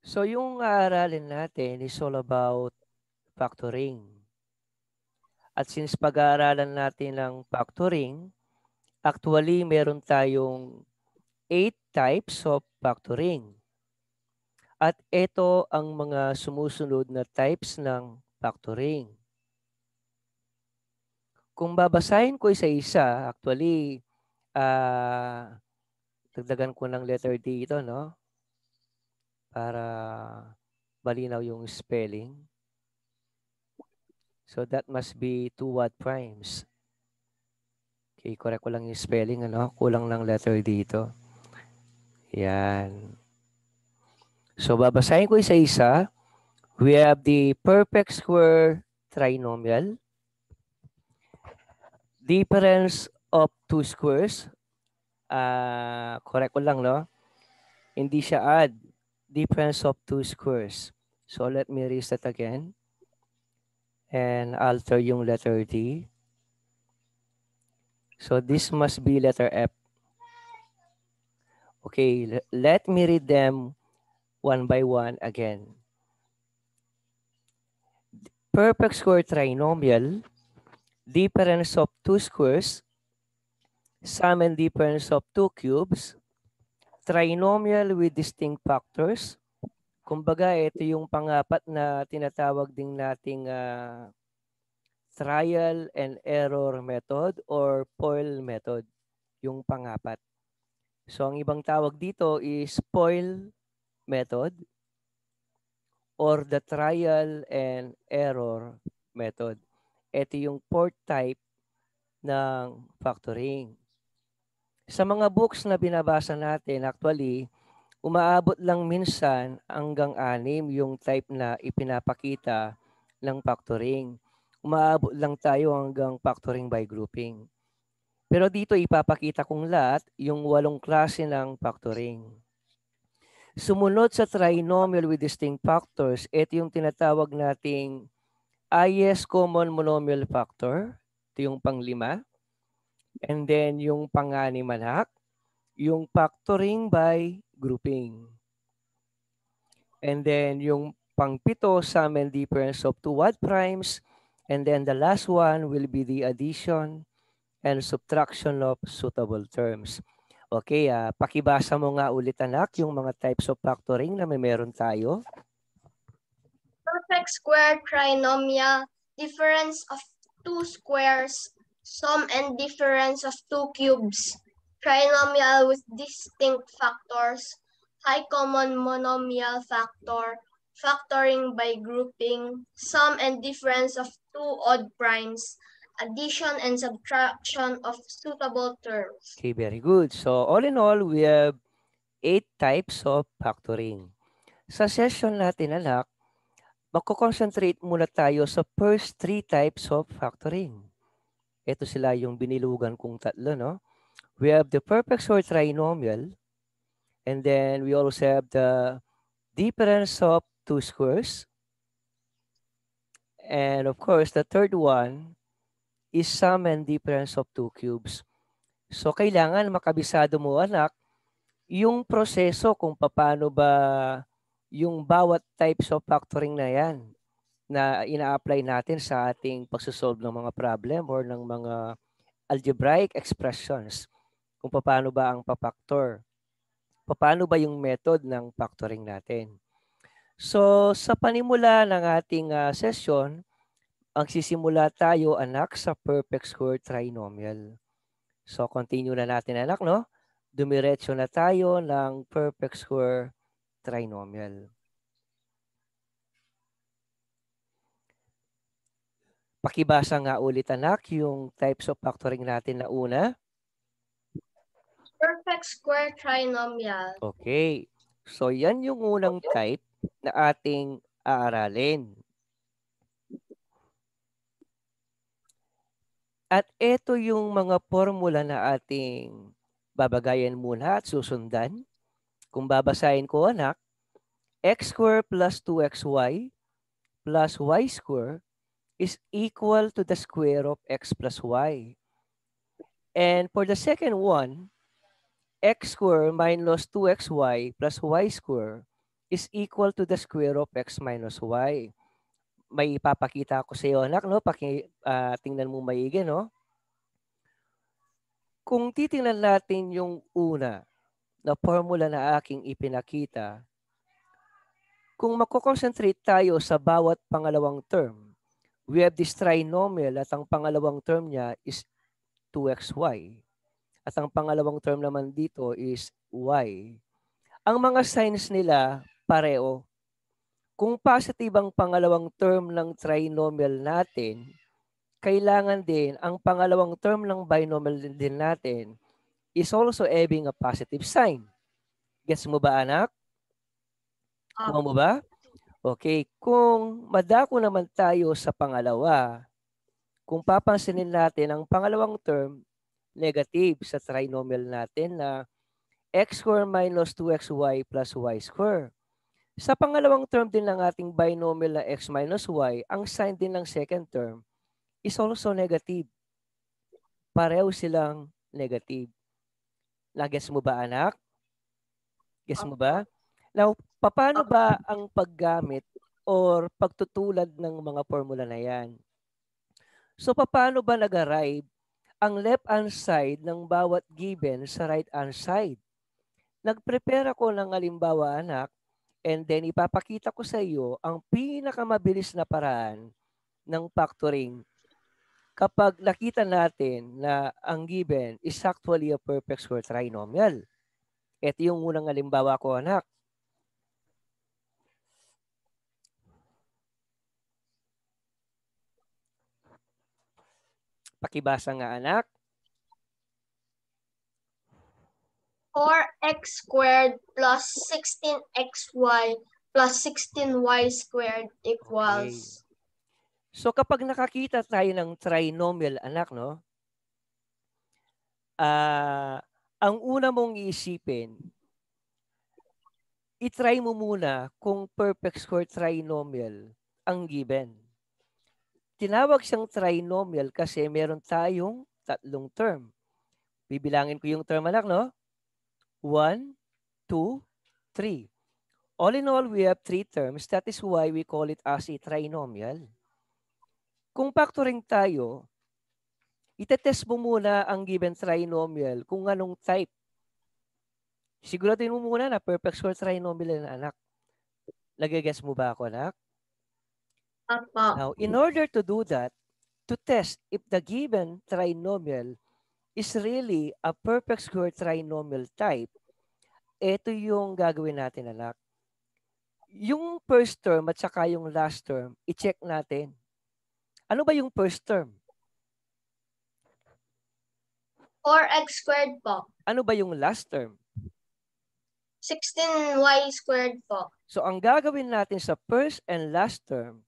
So yung aaralin natin is all about factoring. At since pag-aaralan natin ng factoring, actually meron tayong 8 types of factoring. At ito ang mga sumusunod na types ng factoring. Kung babasahin ko isa-isa, actually, uh, dagdagan ko ng letter D ito, no? para malinaw yung spelling. So that must be two what primes. Okay, correct ko lang yung spelling. Ano? Kulang lang letter dito. Yan. So babasahin ko isa-isa. We have the perfect square trinomial. Difference of two squares. Uh, correct ko lang, no? Hindi siya add difference of two squares. So let me reset again and alter yung letter D. So this must be letter F. Okay, let me read them one by one again. Perfect square trinomial, difference of two squares, sum and difference of two cubes, trinomial with distinct factors. Kumbaga, ito yung pangapat na tinatawag din nating uh, trial and error method or POIL method, yung pangapat. So, ang ibang tawag dito is POIL method or the trial and error method. Ito yung fourth type ng factoring. Sa mga books na binabasa natin, actually, umaabot lang minsan hanggang anim yung type na ipinapakita ng factoring. Umaabot lang tayo hanggang factoring by grouping. Pero dito ipapakita kong lahat yung walong klase ng factoring. Sumunod sa trinomial with distinct factors, ito yung tinatawag nating highest common monomial factor. Ito yung panglima. And then yung panganim anak, yung factoring by grouping. And then yung pangpito, sum and difference of two odd primes. And then the last one will be the addition and subtraction of suitable terms. Okay, uh, pakibasa mo nga ulit anak yung mga types of factoring na may meron tayo. Perfect square trinomial, difference of two squares, sum and difference of two cubes, trinomial with distinct factors, high common monomial factor, factoring by grouping, sum and difference of two odd primes, addition and subtraction of suitable terms. Okay, very good. So all in all, we have eight types of factoring. Sa session natin, alak, magkoconcentrate muna tayo sa first three types of factoring. Ito sila yung binilugan kong tatlo, no? We have the perfect or trinomial. And then we also have the difference of two squares. And of course, the third one is sum and difference of two cubes. So, kailangan makabisado mo, anak, yung proseso kung paano ba yung bawat types of factoring na yan na ina-apply natin sa ating pagsusolve ng mga problem or ng mga algebraic expressions kung paano ba ang papaktor. Paano ba yung method ng factoring natin. So sa panimula ng ating uh, ah, session, ang sisimula tayo anak sa perfect square trinomial. So continue na natin anak no. Dumiretso na tayo ng perfect square trinomial. Pakibasa nga ulit anak yung types of factoring natin na una. Perfect square trinomial. Okay. So yan yung unang type na ating aaralin. At ito yung mga formula na ating babagayan muna at susundan. Kung babasahin ko anak, x square plus 2xy plus y square is equal to the square of x plus y. And for the second one, x squared minus 2xy plus y squared is equal to the square of x minus y. May ipapakita ko sa iyo, anak, no? Paki, uh, tingnan mo maigi, no? Kung titingnan natin yung una na formula na aking ipinakita, kung makoconcentrate tayo sa bawat pangalawang term, we have this trinomial at ang pangalawang term niya is 2xy. At ang pangalawang term naman dito is y. Ang mga signs nila pareho. Kung positive ang pangalawang term ng trinomial natin, kailangan din ang pangalawang term ng binomial din natin is also having a positive sign. Gets mo ba anak? Kuha ah. mo ba? Okay, kung madako naman tayo sa pangalawa, kung papansinin natin ang pangalawang term, negative sa trinomial natin na x square minus 2xy plus y square. Sa pangalawang term din ng ating binomial na x minus y, ang sign din ng second term is also negative. Pareho silang negative. Nagets mo ba anak? Guess mo ba? Now, Paano ba ang paggamit or pagtutulad ng mga formula na yan? So paano ba nag-arrive ang left-hand side ng bawat given sa right-hand side? Nag-prepare ako ng halimbawa anak and then ipapakita ko sa iyo ang pinakamabilis na paraan ng factoring kapag nakita natin na ang given is actually a perfect square trinomial. Ito yung unang halimbawa ko anak. Pakibasa nga anak. 4x squared plus 16xy plus 16y squared equals. Okay. So kapag nakakita tayo ng trinomial, anak, no? Uh, ang una mong iisipin, itry mo muna kung perfect square trinomial ang given. Tinawag siyang trinomial kasi meron tayong tatlong term. Bibilangin ko yung term anak, no? 1, 2, 3. All in all, we have three terms. That is why we call it as a trinomial. Kung factoring tayo, itetest mo muna ang given trinomial kung anong type. Siguraduhin mo muna na perfect square trinomial na anak. Nag-guess mo ba ako, anak? Opo. Now, in order to do that, to test if the given trinomial is really a perfect square trinomial type, ito yung gagawin natin, anak. Yung first term at saka yung last term, i-check natin. Ano ba yung first term? 4x squared po. Ano ba yung last term? 16y squared po. So ang gagawin natin sa first and last term,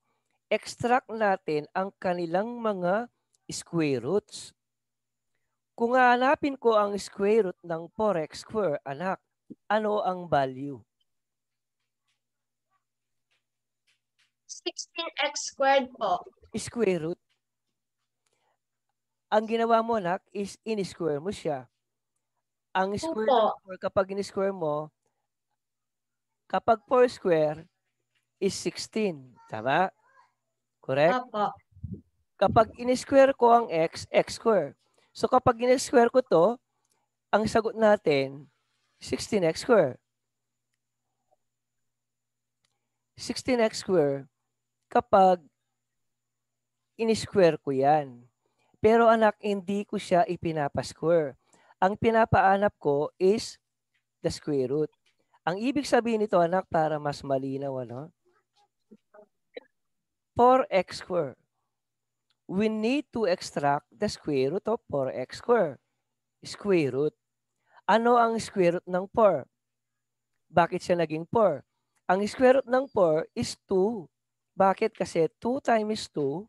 extract natin ang kanilang mga square roots. Kung hanapin ko ang square root ng 4x square, anak, ano ang value? 16x squared po. Square root. Ang ginawa mo, anak, is in-square mo siya. Ang square Opo. root, kapag in-square mo, kapag 4 square, is 16. Tama? Correct? Opo. Kapag in-square ko ang x, x square. So kapag in-square ko to, ang sagot natin, 16x square. 16x square kapag in-square ko yan. Pero anak, hindi ko siya ipinapa-square. Ang pinapaanap ko is the square root. Ang ibig sabihin nito anak para mas malinaw ano? 4x squared. We need to extract the square root of 4x squared. Square root. Ano ang square root ng 4? Bakit siya naging 4? Ang square root ng 4 is 2. Bakit? Kasi 2 times 2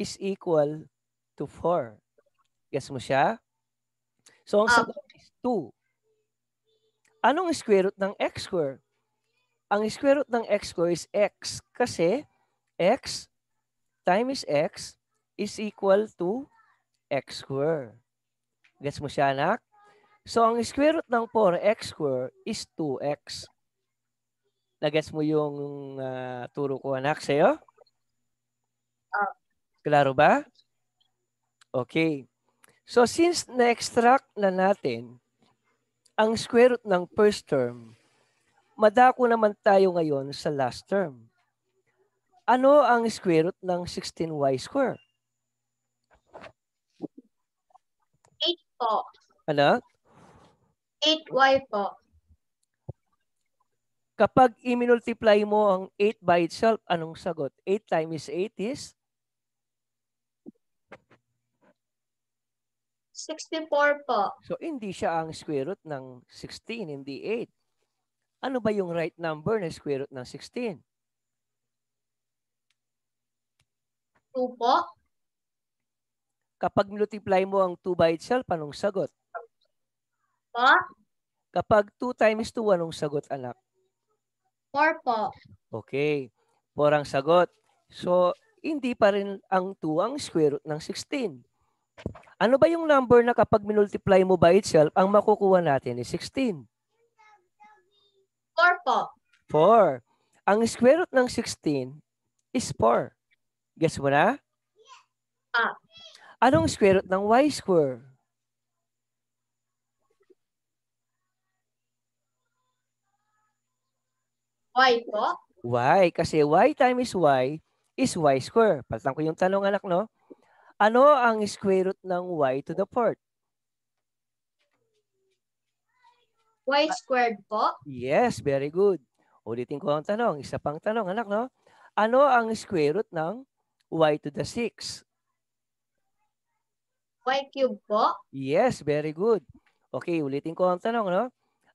is equal to 4. Guess mo siya? So, ang ah. sagot um, is 2. Anong square root ng x square? Ang square root ng x square is x kasi x times x is equal to x square. Gets mo siya, anak? So, ang square root ng 4x square is 2x. Nagets mo yung uh, turo ko, anak, sa'yo? Ah. Klaro ba? Okay. So, since na-extract na natin ang square root ng first term, madako naman tayo ngayon sa last term. Ano ang square root ng 16y square? 8 po. Ano? 8y po. Kapag i-multiply mo ang 8 by itself, anong sagot? 8 times 8 is? 64 po. So, hindi siya ang square root ng 16, hindi 8. Ano ba yung right number na square root ng 16? 2 po. Kapag multiply mo ang 2 by itself, anong sagot? Po? Kapag 2 times 2, anong sagot, anak? 4 po. Okay. 4 ang sagot. So, hindi pa rin ang 2 ang square root ng 16. Ano ba yung number na kapag minultiply mo by itself, ang makukuha natin is 16? 4 po. 4. Ang square root ng 16 is 4. Guess mo na? Ah. Anong square root ng y square? Y po? Y. Kasi y times y is y square. Palitan ko yung tanong anak, no? Ano ang square root ng y to the fourth? Y squared po? Yes, very good. Ulitin ko ang tanong. Isa pang tanong, anak, no? Ano ang square root ng y to the 6? Y cube po? Yes, very good. Okay, ulitin ko ang tanong, no?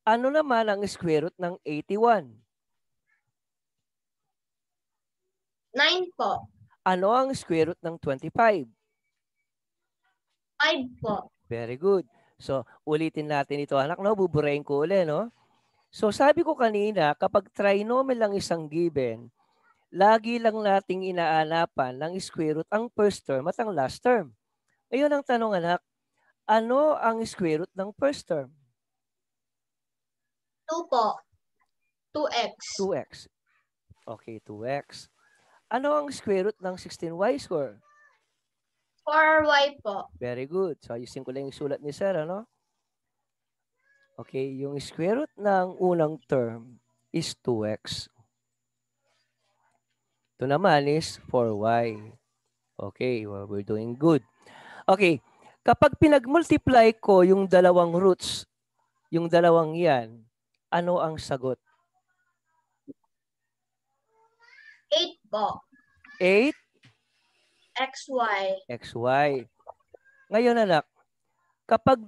Ano naman ang square root ng 81? 9 po. Ano ang square root ng 25? 5 po. Very good. So, ulitin natin ito, anak, no? Buburain ko ulit, no? So, sabi ko kanina, kapag trinomial lang isang given, lagi lang nating inaanapan ng square root ang first term at ang last term. Ngayon ang tanong anak, ano ang square root ng first term? 2 po. 2x. 2x. Okay, 2x. Ano ang square root ng 16y square? 4y po. Very good. So, ayusin ko lang yung sulat ni sir, ano? Okay, yung square root ng unang term is 2x. Ito naman is for y Okay, well, we're doing good. Okay, kapag pinag-multiply ko yung dalawang roots, yung dalawang yan, ano ang sagot? 8 po. 8? XY. XY. Ngayon anak, kapag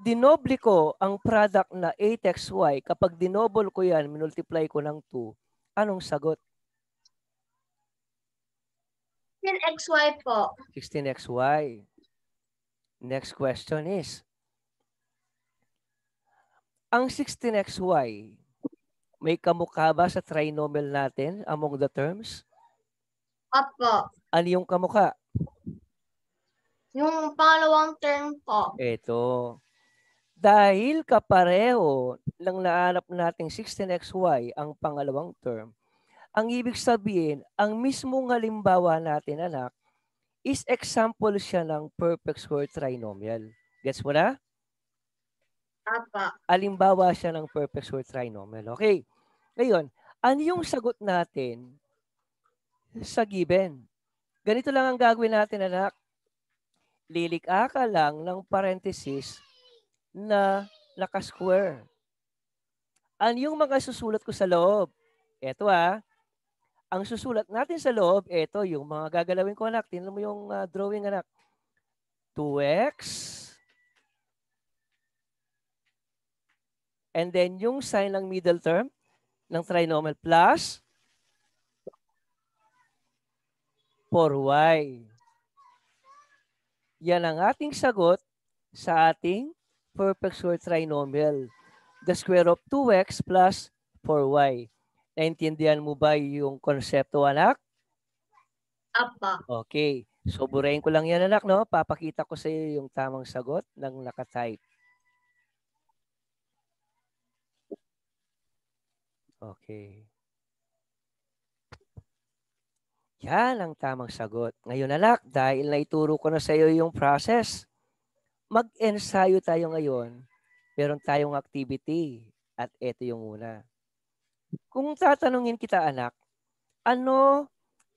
dinoble ko ang product na 8xy, kapag dinoble ko yan, minultiply ko ng 2, anong sagot? 16XY po. 16XY. Next question is, ang 16XY, may kamukha ba sa trinomial natin among the terms? Opo. Ano yung kamukha? Yung pangalawang term po. Ito. Dahil kapareho lang naanap nating 16XY ang pangalawang term, ang ibig sabihin, ang mismong halimbawa natin, anak, is example siya ng perfect square trinomial. Gets mo na? Apa. Alimbawa siya ng perfect square trinomial. Okay. Ngayon, ano yung sagot natin sa given? Ganito lang ang gagawin natin, anak. Lilikha ka lang ng parenthesis na naka-square. Ano yung mga susulat ko sa loob? Ito ah, ang susulat natin sa loob, ito yung mga gagalawin ko anak. Tingnan mo yung uh, drawing anak. 2x. And then yung sign ng middle term ng trinomial plus 4y. Yan ang ating sagot sa ating perfect square trinomial. The square of 2x plus 4y. Naintindihan mo ba yung konsepto, anak? Apo. Okay. So, burayin ko lang yan, anak, no? Papakita ko sa iyo yung tamang sagot ng nakatype. Okay. Yan ang tamang sagot. Ngayon, anak, dahil naituro ko na sa iyo yung process, mag-ensayo tayo ngayon. Meron tayong activity. At ito yung una. Kung tatanungin kita anak, ano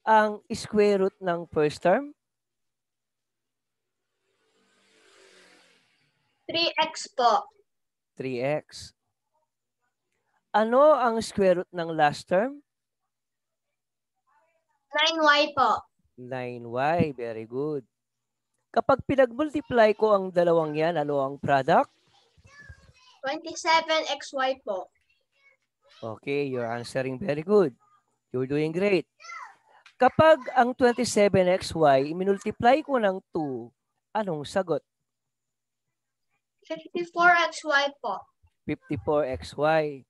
ang square root ng first term? 3x po. 3x. Ano ang square root ng last term? 9y po. 9y. Very good. Kapag pinag-multiply ko ang dalawang yan, ano ang product? 27xy po. Okay, you're answering very good. You're doing great. Kapag ang 27xy, i-multiply ko ng 2, anong sagot? 54xy po. 54xy.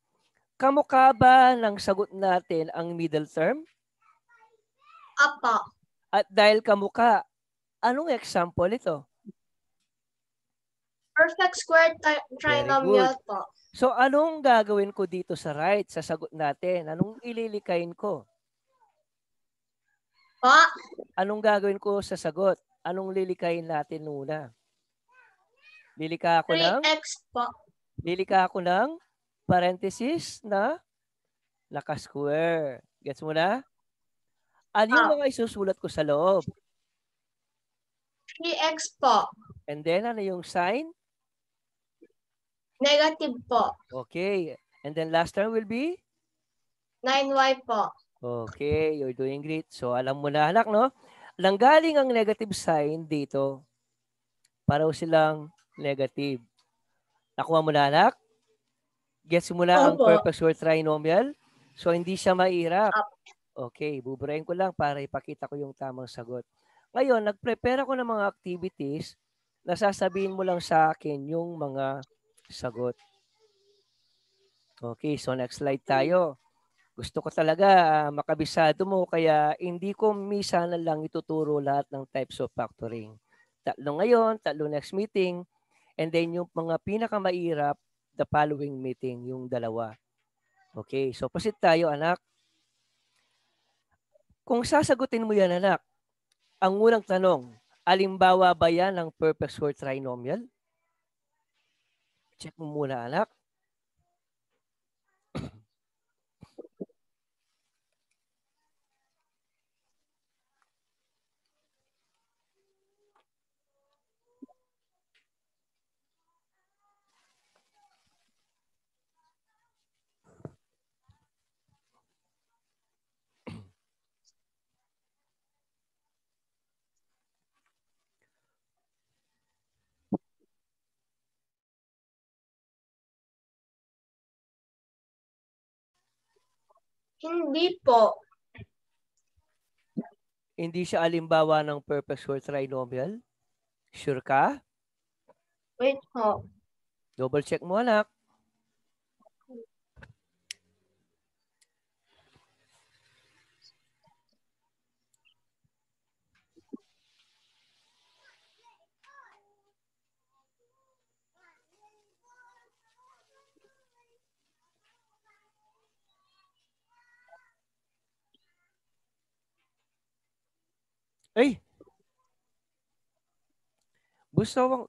Kamukha ba ng sagot natin ang middle term? Apo. At dahil kamukha, anong example ito? Perfect square trinomial po. So anong gagawin ko dito sa right? Sasagot natin. Anong ililikayin ko? Pa? Anong gagawin ko sa sagot? Anong lilikayin natin muna? Lilika ako 3x ng... 3x po. Lilika ako ng parenthesis na lakas square Gets mo na? Ano yung oh. mga isusulat ko sa loob? 3x po. And then, ano yung sign? Negative po. Okay. And then last term will be? 9Y po. Okay, you're doing great. So alam mo na anak, no? galing ang negative sign dito. Pareho silang negative. Nakuha mo na anak? Gets mo na ang perpetual trinomial? So hindi siya mahirap. Okay, buburahin ko lang para ipakita ko yung tamang sagot. Ngayon, nag-prepare ako ng mga activities na sasabihin mo lang sa akin yung mga sagot. Okay, so next slide hmm. tayo. Gusto ko talaga ah, makabisado mo kaya hindi ko misa na lang ituturo lahat ng types of factoring. Tatlo ngayon, tatlo next meeting, and then yung mga pinakamahirap the following meeting, yung dalawa. Okay, so pasit tayo anak. Kung sasagutin mo yan anak, ang unang tanong, alimbawa ba yan ng perfect square trinomial? chắc mua là lắc Hindi po. Hindi siya alimbawa ng perfect square trinomial? Sure ka? Wait po. Double check mo anak. Ay! Gusto kong,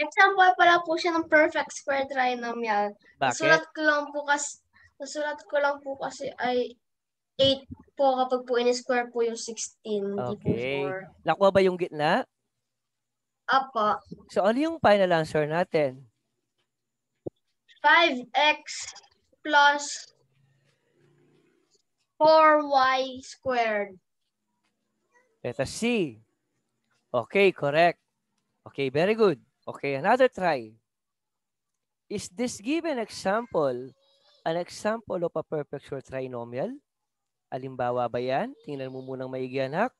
Example pala po siya ng perfect square trinomial. Bakit? Surat ko lang po kasi, surat ko lang po kasi ay 8 po kapag po in-square po yung 16. Okay. Nakuha ba yung gitna? Apo. So, ano yung final answer natin? 5x plus 4y squared. Let us see. Okay, correct. Okay, very good. Okay, another try. Is this given example an example of a perfect short trinomial? Alimbawa ba yan? Tingnan mo munang maigi anak.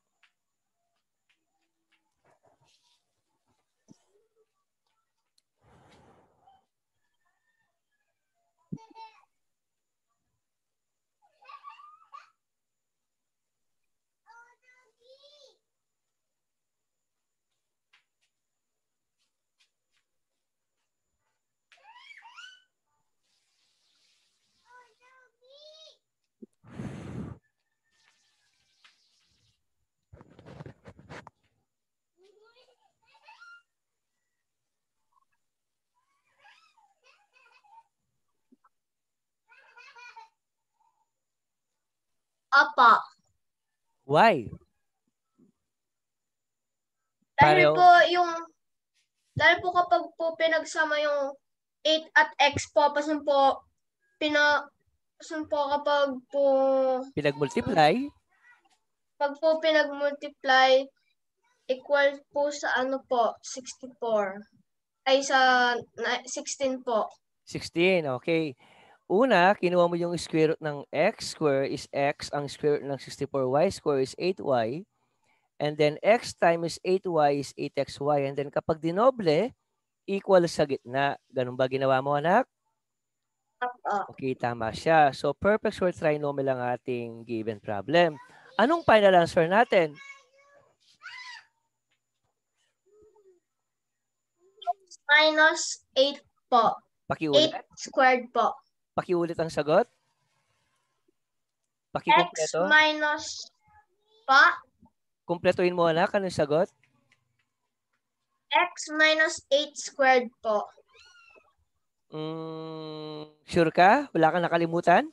Opo. Why? Dahil Pareho. po yung dahil po kapag po pinagsama yung 8 at x po pasan po pina pasan po kapag po pinagmultiply pag po pinagmultiply equal po sa ano po 64 ay sa 16 po 16 okay Una, kinuha mo yung square root ng x square is x. Ang square root ng 64y square is 8y. And then x times 8y is 8xy. And then kapag dinoble, equal sa gitna. Ganun ba ginawa mo, anak? Okay, tama siya. So perfect square trinomial ang ating given problem. Anong final answer natin? Minus 8 po. Pakiulit. 8 squared po. Pakiulit ang sagot. Pakikumpleto. X minus pa. Kumpletuhin mo anak. Anong sagot? X minus 8 squared po. Mm, sure ka? Wala kang nakalimutan?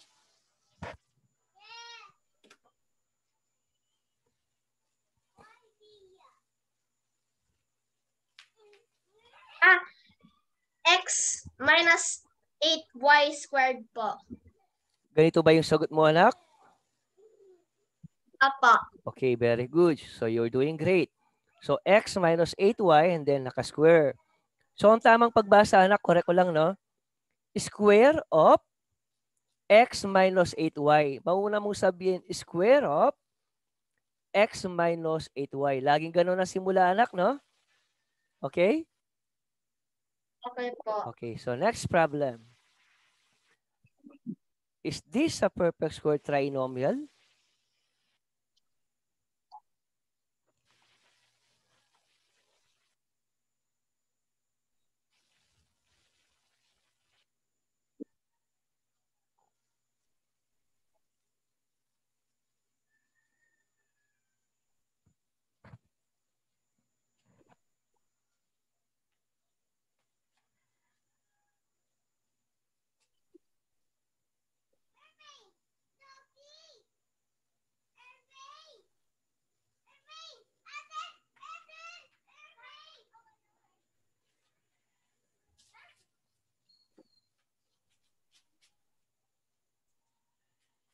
Ah, X minus 8y squared po. Ganito ba yung sagot mo, anak? Apa. Okay, very good. So you're doing great. So x minus 8y and then naka-square. So ang tamang pagbasa, anak, correct ko lang, no? Square of x minus 8y. Mauna mong sabihin, square of x minus 8y. Laging ganun ang simula, anak, no? Okay? Okay po. Okay, so next problem. Is this a perfect square trinomial?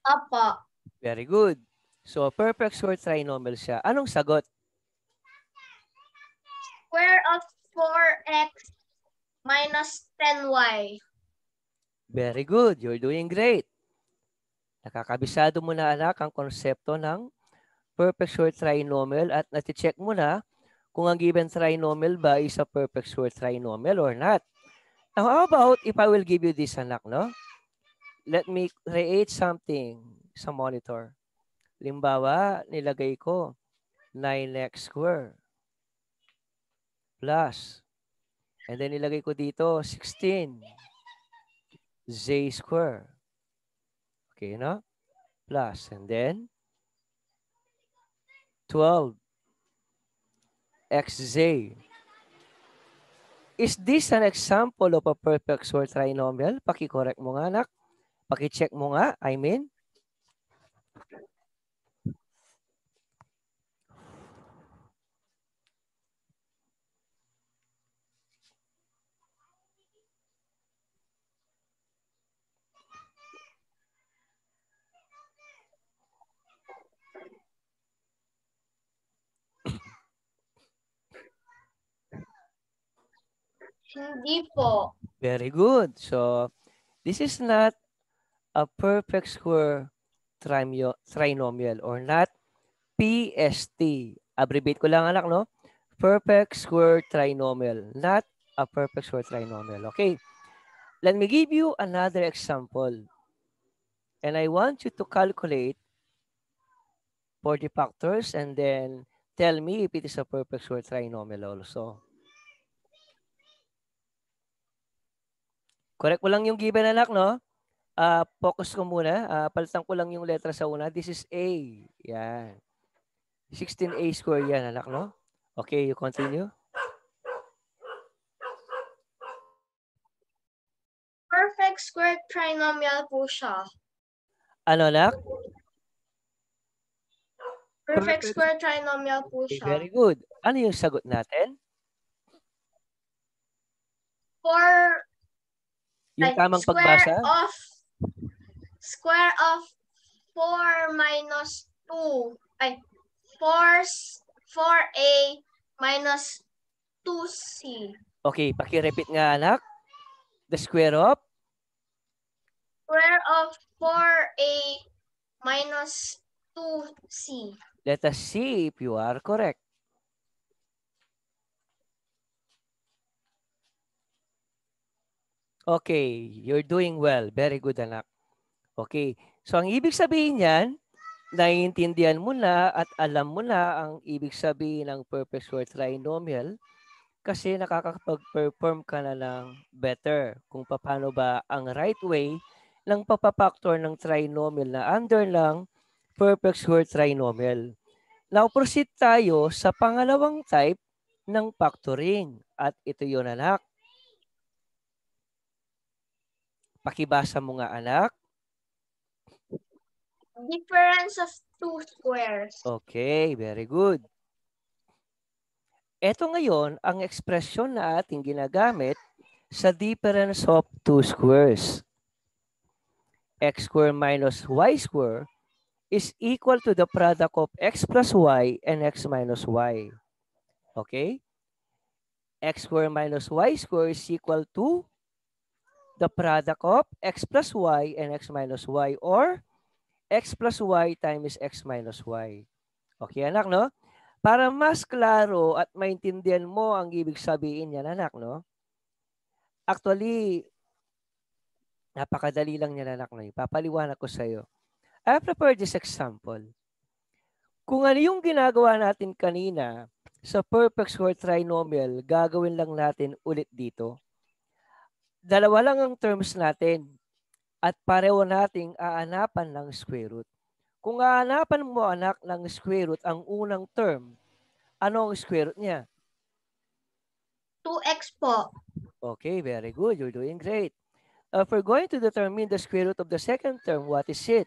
Opo. Very good. So, perfect square trinomial siya. Anong sagot? Square of 4x minus 10y. Very good. You're doing great. Nakakabisado mo na anak ang konsepto ng perfect square trinomial at nati-check mo na kung ang given trinomial ba is a perfect square trinomial or not. Now, how about if I will give you this anak, no? let me create something sa monitor. Limbawa, nilagay ko 9x square plus and then nilagay ko dito 16 z square. Okay, no? Plus and then 12 xz. Is this an example of a perfect square trinomial? Paki-correct mo nga anak. Paki-check mo nga, I mean. Hindi po. Very good. So, this is not a perfect square trinomial or not. PST. Abbreviate ko lang anak, no? Perfect square trinomial, not a perfect square trinomial. Okay. Let me give you another example. And I want you to calculate for the factors and then tell me if it is a perfect square trinomial also. Correct mo lang yung given anak, no? Uh, focus ko muna. Uh, palitan ko lang yung letra sa una. This is A. Yan. 16A square yan, anak, no? Okay, you continue. Perfect square trinomial po siya. Ano, anak? Perfect, square trinomial po siya. Very good. Ano yung sagot natin? For yung tamang square pagbasa? of Square of 4 minus 2. Ay, 4, 4a minus 2c. Okay, paki-repeat nga anak. The square of? Square of 4a minus 2c. Let us see if you are correct. Okay, you're doing well. Very good anak. Okay. So ang ibig sabihin niyan, naiintindihan mo na at alam mo na ang ibig sabihin ng purpose word trinomial kasi nakakapag-perform ka na lang better kung paano ba ang right way ng papapactor ng trinomial na under lang perfect square trinomial. Now, proceed tayo sa pangalawang type ng factoring. At ito yon anak. Pakibasa mo nga anak. Difference of two squares. Okay, very good. Ito ngayon ang expression na ating ginagamit sa difference of two squares. x squared minus y squared is equal to the product of x plus y and x minus y. Okay? x squared minus y squared is equal to the product of x plus y and x minus y or x plus y times x minus y. Okay, anak, no? Para mas klaro at maintindihan mo ang ibig sabihin niya, anak, no? Actually, napakadali lang niya, anak, no? Papaliwanag ko sa iyo. I prepared this example. Kung ano yung ginagawa natin kanina sa perfect square trinomial, gagawin lang natin ulit dito. Dalawa lang ang terms natin at pareho nating aanapan ng square root. Kung aanapan mo anak ng square root ang unang term, ano ang square root niya? 2x po. Okay, very good. You're doing great. Uh, if we're going to determine the square root of the second term, what is it?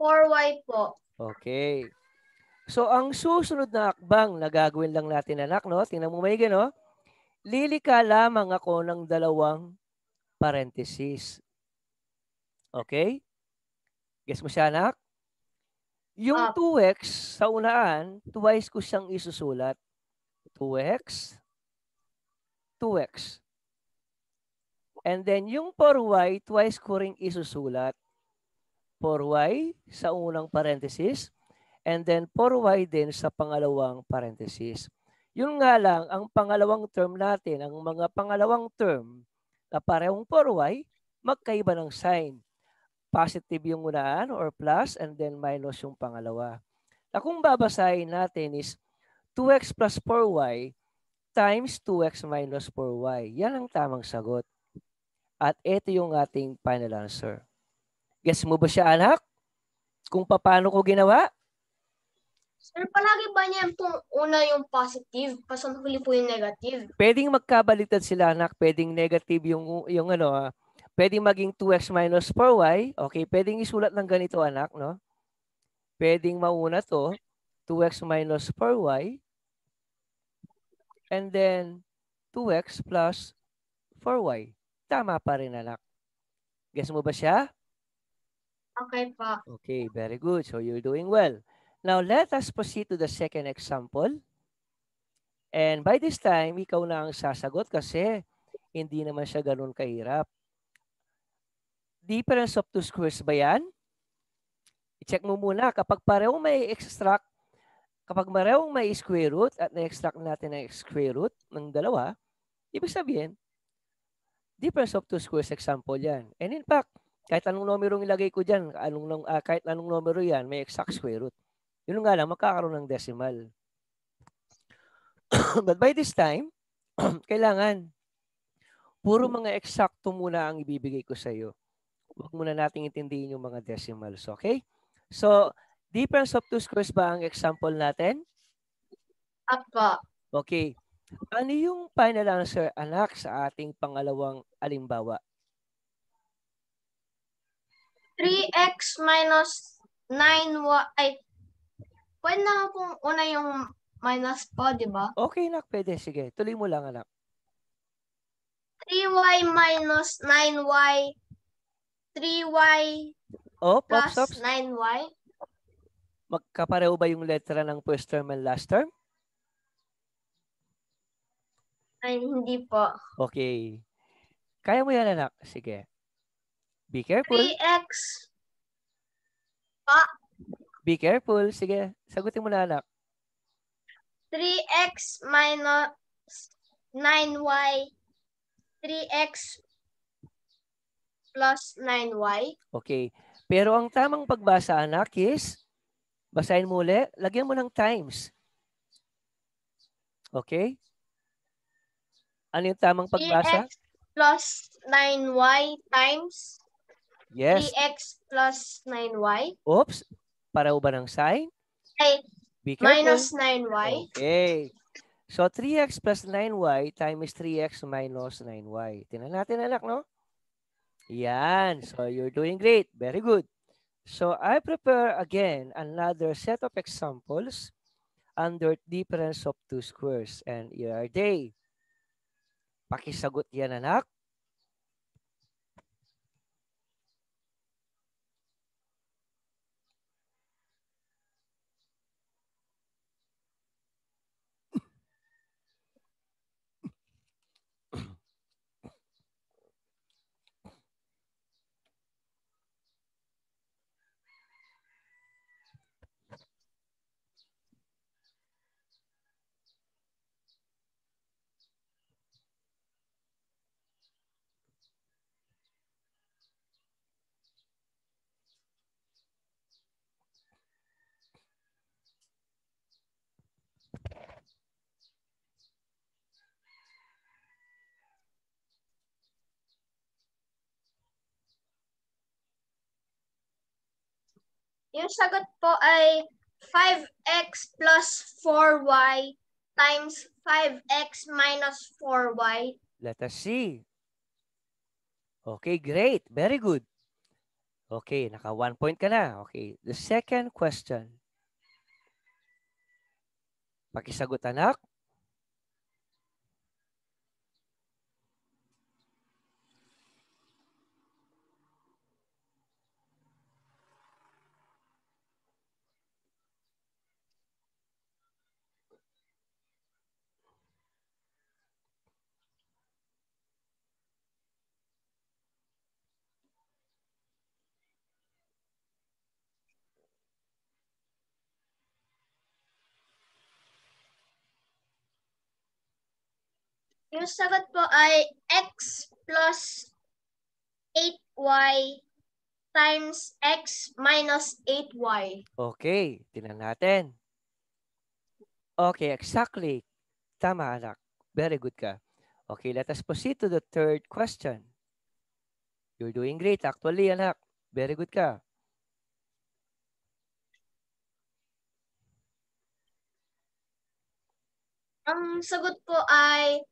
4y po. Okay. So, ang susunod na akbang na gagawin lang natin, anak, no? Tingnan mo may no? Lilika lamang ako ng dalawang parenthesis. Okay? Guess mo siya, anak? Yung 2x ah. sa unaan, twice ko siyang isusulat. 2x, 2x. And then yung 4y, twice ko rin isusulat. 4y sa unang parenthesis and then 4y din sa pangalawang parenthesis. Yun nga lang, ang pangalawang term natin, ang mga pangalawang term, na parehong 4y, magkaiba ng sign. Positive yung unaan or plus and then minus yung pangalawa. Na kung babasahin natin is 2x plus 4y times 2x minus 4y. Yan ang tamang sagot. At ito yung ating final answer. Guess mo ba siya anak? Kung paano ko ginawa? Sir, palagi ba niya yung una yung positive, pasang huli po yung negative? Pwedeng magkabaliktad sila, anak. Pwedeng negative yung, yung ano, ah. pwedeng maging 2x minus 4y. Okay, pwedeng isulat ng ganito, anak, no? Pwedeng mauna to, 2x minus 4y. And then, 2x plus 4y. Tama pa rin, anak. Guess mo ba siya? Okay pa. Okay, very good. So you're doing well. Now, let us proceed to the second example. And by this time, ikaw na ang sasagot kasi hindi naman siya ganun kahirap. Difference of two squares ba yan? I-check mo muna. Kapag pareho may extract, kapag parehong may square root at na-extract natin ang square root ng dalawa, ibig sabihin, difference of two squares example yan. And in fact, kahit anong numero ilagay ko dyan, anong, uh, kahit anong numero yan, may exact square root. Yun nga lang, magkakaroon ng decimal. But by this time, kailangan puro mga eksakto muna ang ibibigay ko sa iyo. Huwag muna nating intindihin yung mga decimals, okay? So, difference of two squares ba ang example natin? Apo. Okay. Ano yung final answer, anak, sa ating pangalawang alimbawa? 3x minus 9y, ay, Pwede na kung una yung minus po, di ba? Okay, nak. Pwede. Sige. Tuloy mo lang, anak. 3y minus 9y 3y oh, plus pops, 9y. Magkapareho ba yung letra ng first term and last term? Ay, hindi po. Okay. Kaya mo yan, anak. Sige. Be careful. 3x pa Be careful. Sige, sagutin mo na anak. 3x minus 9y. 3x plus 9y. Okay. Pero ang tamang pagbasa, anak, is basahin mo uli. Lagyan mo ng times. Okay? Ano yung tamang pagbasa? 3x plus 9y times Yes. 3x plus 9y. Oops. Pareho ba ng sign? Okay. Minus 9y. Okay. So, 3x plus 9y times 3x minus 9y. Tingnan natin, anak, no? Yan. So, you're doing great. Very good. So, I prepare again another set of examples under difference of two squares. And here are they. Pakisagot yan, anak. Yung sagot po ay 5x plus 4y times 5x minus 4y. Let us see. Okay, great. Very good. Okay, naka one point ka na. Okay, the second question. Pakisagot anak. Yung sagot po ay x plus 8y times x minus 8y. Okay, tinan natin. Okay, exactly. Tama, anak. Very good ka. Okay, let us proceed to the third question. You're doing great, actually, anak. Very good ka. Ang sagot po ay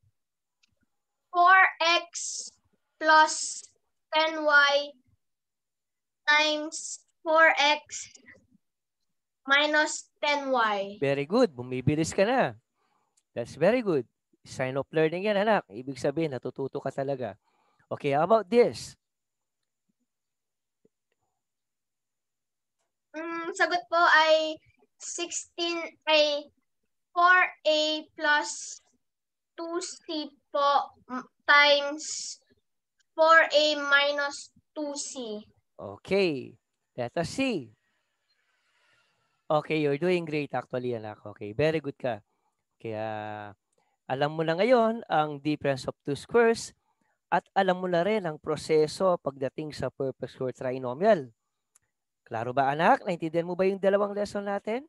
4x plus 10y times 4x minus 10y. Very good. Bumibilis ka na. That's very good. Sign of learning yan, anak. Ibig sabihin, natututo ka talaga. Okay, how about this? Mm, sagot po ay 16 ay 4a plus 2c po times 4a minus 2c. Okay. Let us see. Okay, you're doing great actually, anak. Okay, very good ka. Kaya alam mo na ngayon ang difference of two squares at alam mo na rin ang proseso pagdating sa perfect square trinomial. Klaro ba anak? Naintindihan mo ba yung dalawang lesson natin?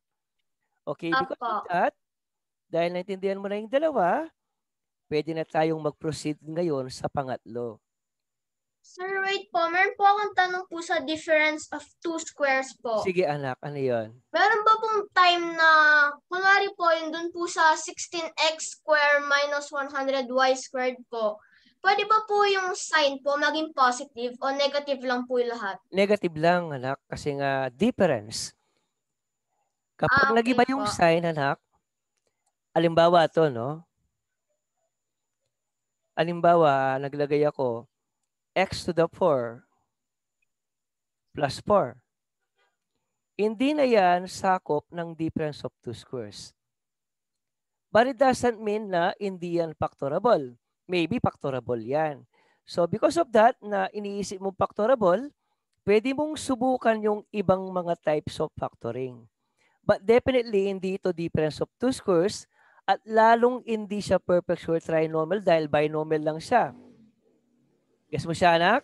Okay, because Apo. of that, dahil naintindihan mo na yung dalawa, pwede na tayong mag-proceed ngayon sa pangatlo. Sir, wait po. Meron po akong tanong po sa difference of two squares po. Sige anak, ano yon? Meron ba pong time na, kunwari po, yung dun po sa 16x square minus 100y squared po, pwede ba po yung sign po maging positive o negative lang po lahat? Negative lang, anak, kasi nga difference. Kapag ah, okay nagiba yung sign, anak, alimbawa to, no? Alimbawa, naglagay ako x to the 4 plus 4. Hindi na yan sakop ng difference of two squares. But it doesn't mean na hindi yan factorable. Maybe factorable yan. So because of that na iniisip mong factorable, pwede mong subukan yung ibang mga types of factoring. But definitely, hindi ito difference of two squares at lalong hindi siya perfect short trinomial dahil binomial lang siya. Guess mo siya, anak?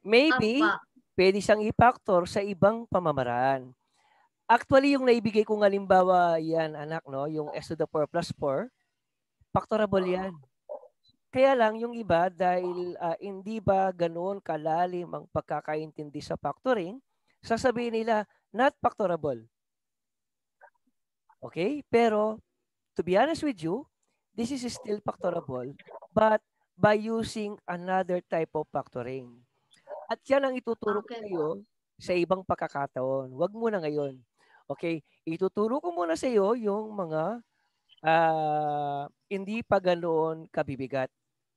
Maybe, Apa. pwede siyang i-factor sa ibang pamamaraan. Actually, yung naibigay kong halimbawa yan, anak, no? yung x to the 4 plus 4, factorable ah. yan. Kaya lang yung iba dahil uh, hindi ba ganoon kalalim ang pagkakaintindi sa factoring, sasabihin nila not factorable. Okay? Pero to be honest with you, this is still factorable, but by using another type of factoring. At yan ang ituturo okay. ko iyo sa ibang pagkakataon. Huwag muna ngayon. Okay? Ituturo ko muna sa iyo yung mga uh, hindi pa ganoon kabibigat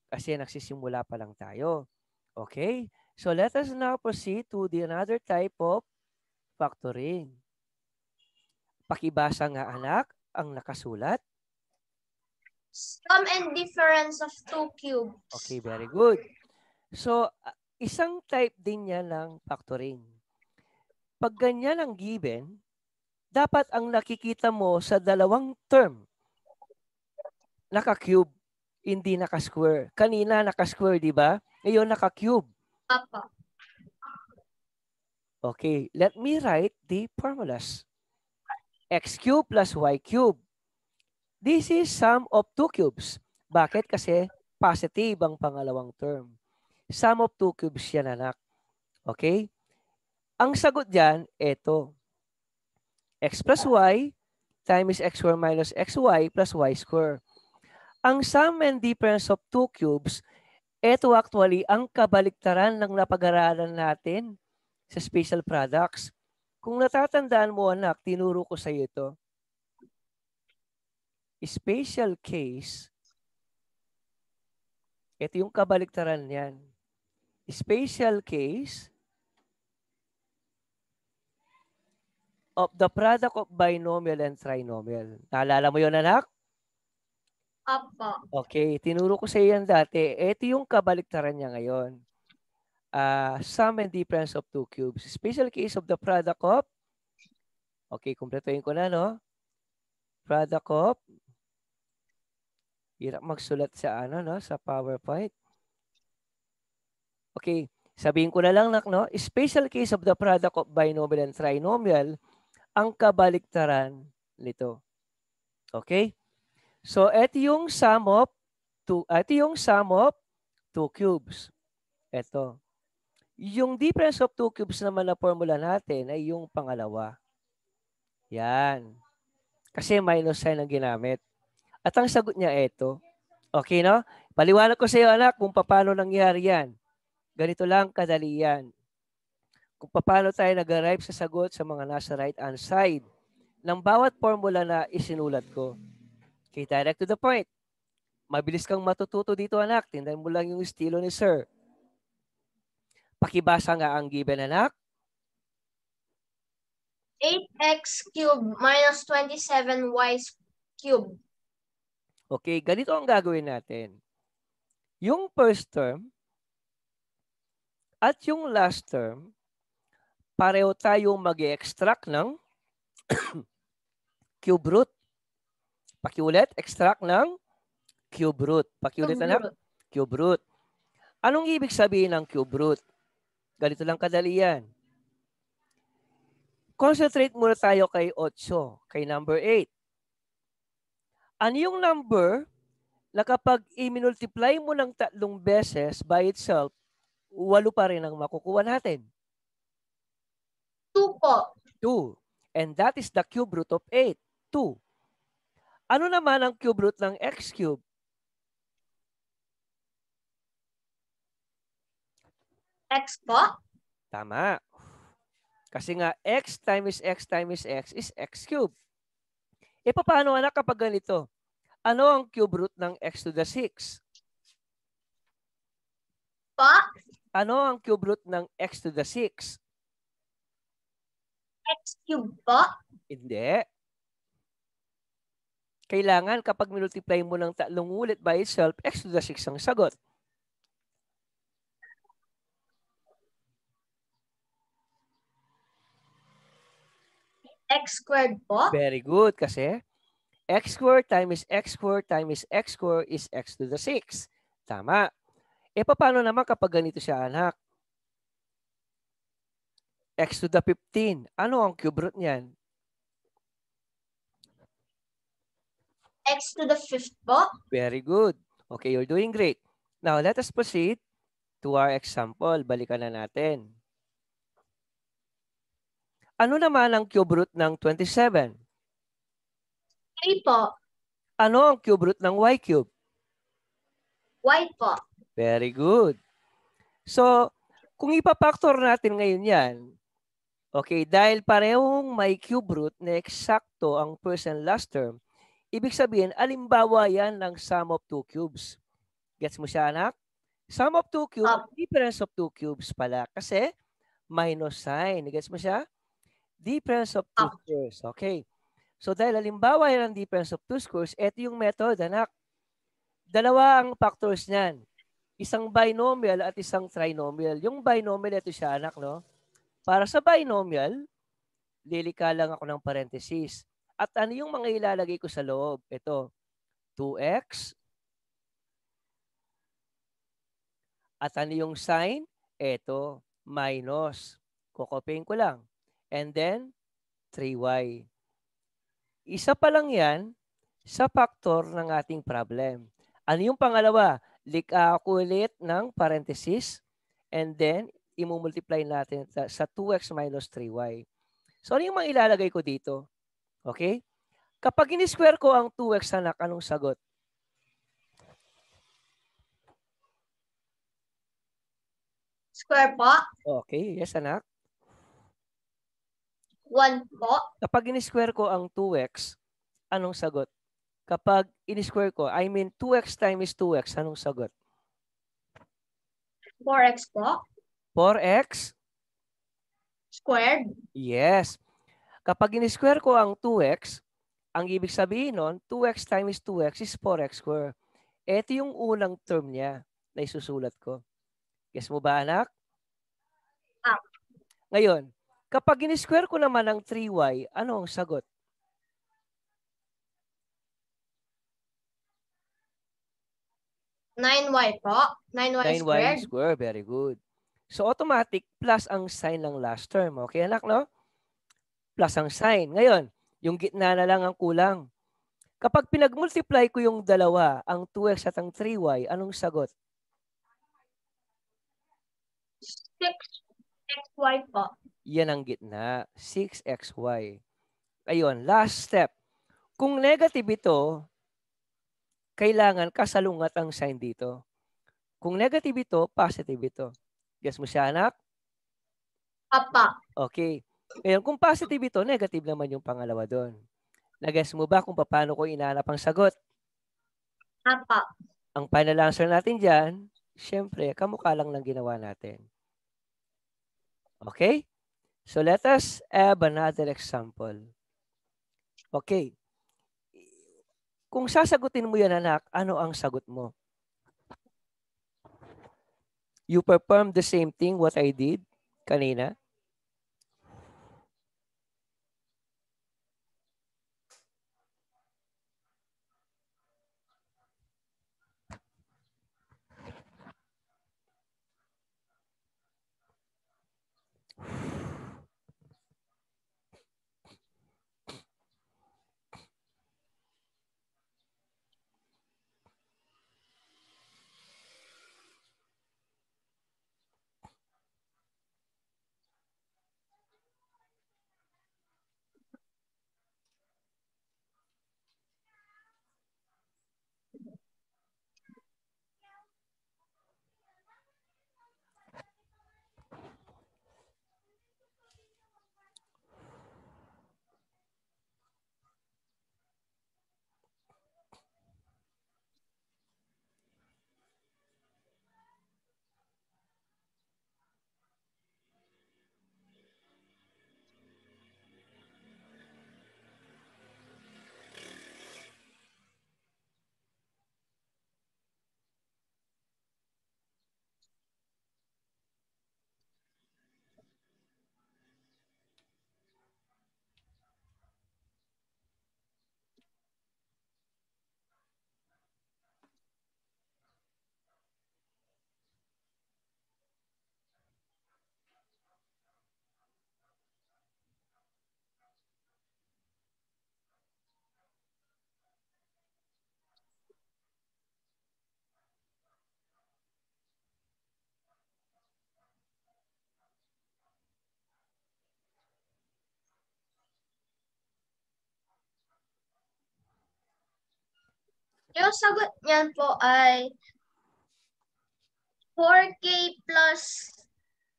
kasi nagsisimula pa lang tayo. Okay? So let us now proceed to the another type of factoring. Pakibasa nga anak ang nakasulat Sum and difference of two cubes. Okay, very good. So, isang type din niya ng factoring. Pag ganyan ang given, dapat ang nakikita mo sa dalawang term, naka-cube, hindi naka-square. Kanina naka-square, di ba? Ngayon naka-cube. Apa. Okay, let me write the formulas. x cube plus y cube This is sum of two cubes. Bakit? Kasi positive ang pangalawang term. Sum of two cubes yan, anak. Okay? Ang sagot dyan, ito. x plus y times x square minus xy plus y square. Ang sum and difference of two cubes, ito actually ang kabaliktaran ng napag-aralan natin sa special products. Kung natatandaan mo, anak, tinuro ko sa iyo ito. Special case, ito yung kabaliktaran niyan. Special case of the product of binomial and trinomial. Naalala mo yon anak? Opo. Okay, tinuro ko sa iyo yan dati. Ito yung kabaliktaran niya ngayon. Uh, sum and difference of two cubes. Special case of the product of Okay, kumpletuhin ko na, no? Product of Hirap magsulat sa ano, no? Sa PowerPoint. Okay. Sabihin ko na lang, nak, no? Special case of the product of binomial and trinomial, ang kabaliktaran nito. Okay? So, ito yung sum of, two, ito yung sum of two cubes. Ito. Yung difference of two cubes naman na formula natin ay yung pangalawa. Yan. Kasi minus sign ang ginamit. At ang sagot niya, ito, Okay, no? Paliwanag ko sa iyo, anak, kung paano nangyari yan. Ganito lang kadali yan. Kung paano tayo nag-arrive sa sagot sa mga nasa right-hand side ng bawat formula na isinulat ko. Okay, direct to the point. Mabilis kang matututo dito, anak. Tindan mo lang yung estilo ni sir. Pakibasa nga ang given, anak. 8x cubed minus 27y cubed Okay, ganito ang gagawin natin. Yung first term at yung last term, pareho tayong mag extract ng cube root. Pakiulit, extract ng cube root. Pakiulit na lang, cube root. Anong ibig sabihin ng cube root? Ganito lang kadali yan. Concentrate muna tayo kay 8, kay number 8. Ano yung number na kapag i-multiply mo ng tatlong beses by itself, walo pa rin ang makukuha natin? 2 po. 2. And that is the cube root of 8. 2. Ano naman ang cube root ng x cube? X po? Tama. Kasi nga, x times x times x is x cube. E paano anak kapag ganito? Ano ang cube root ng x to the 6? Pa? Ano ang cube root ng x to the 6? X cube po? Hindi. Kailangan kapag minultiply mo ng tatlong ulit by itself, x to the 6 ang sagot. x squared po. Very good kasi x squared times x squared times x squared is x to the 6. Tama. E paano naman kapag ganito siya anak? x to the 15. Ano ang cube root niyan? x to the 5th po. Very good. Okay, you're doing great. Now, let us proceed to our example. Balikan na natin. Ano naman ang cube root ng 27? 3 po. Ano ang cube root ng y cube? Y po. Very good. So, kung ipapactor natin ngayon yan, okay, dahil parehong may cube root na eksakto ang first and last term, ibig sabihin, alimbawa yan ng sum of two cubes. Gets mo siya, anak? Sum of two cubes, oh. difference of two cubes pala. Kasi minus sign. Gets mo siya? Difference of two ah. scores. Okay. So dahil halimbawa yan ang difference of two scores, ito yung method, anak. Dalawa ang factors niyan. Isang binomial at isang trinomial. Yung binomial, ito siya, anak, no? Para sa binomial, lilika lang ako ng parenthesis. At ano yung mga ilalagay ko sa loob? Ito, 2x. At ano yung sign? Ito, minus. Kukopiin ko lang and then 3y. Isa pa lang yan sa factor ng ating problem. Ano yung pangalawa? Lika ako ng parenthesis and then imumultiply natin sa 2x minus 3y. So ano yung mga ilalagay ko dito? Okay? Kapag in-square ko ang 2x anak, anong sagot? Square pa? Okay, yes anak. One po. Kapag in-square ko ang 2x, anong sagot? Kapag in-square ko, I mean 2x times 2x, anong sagot? 4x po. 4x? Squared? Yes. Kapag in-square ko ang 2x, ang ibig sabihin nun, 2x times 2x is 4x squared. Ito yung unang term niya na isusulat ko. Guess mo ba, anak? Ah. Ngayon, Kapag in-square ko naman ang 3y, ano ang sagot? Nine y po. Nine y squared. 9y squared. Very good. So automatic plus ang sign ng last term. Okay anak, no? Plus ang sign. Ngayon, yung gitna na lang ang kulang. Kapag pinag-multiply ko yung dalawa, ang 2x at ang 3y, anong sagot? 6 6xy po. Yan ang gitna. 6xy. Ayun, last step. Kung negative ito, kailangan kasalungat ang sign dito. Kung negative ito, positive ito. Guess mo siya, anak? Papa. Okay. Ngayon, kung positive ito, negative naman yung pangalawa doon. Nag-guess mo ba kung paano ko inanap ang sagot? Papa. Ang final answer natin dyan, syempre, kamukha lang ng ginawa natin. Okay? So let us have another example. Okay. Kung sasagutin mo yan anak, ano ang sagot mo? You perform the same thing what I did kanina. Yung sagot niyan po ay 4K plus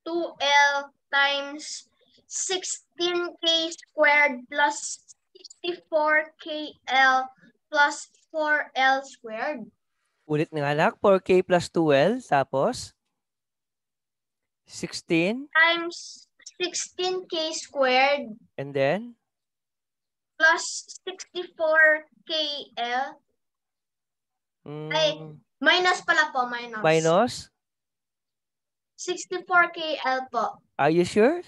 2L times 16K squared plus 64KL plus 4L squared. Ulit nga lang, 4K plus 2L, tapos 16? Times 16K squared. And then? Plus 64KL. Ay, hmm. minus pala po, minus. Minus? 64 KL po. Are you sure?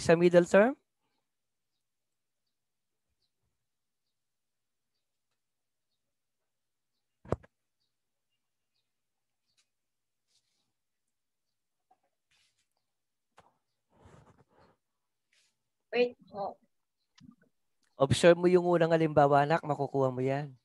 Sa middle term? Wait po. Observe mo yung unang halimbawa, anak. Makukuha mo yan.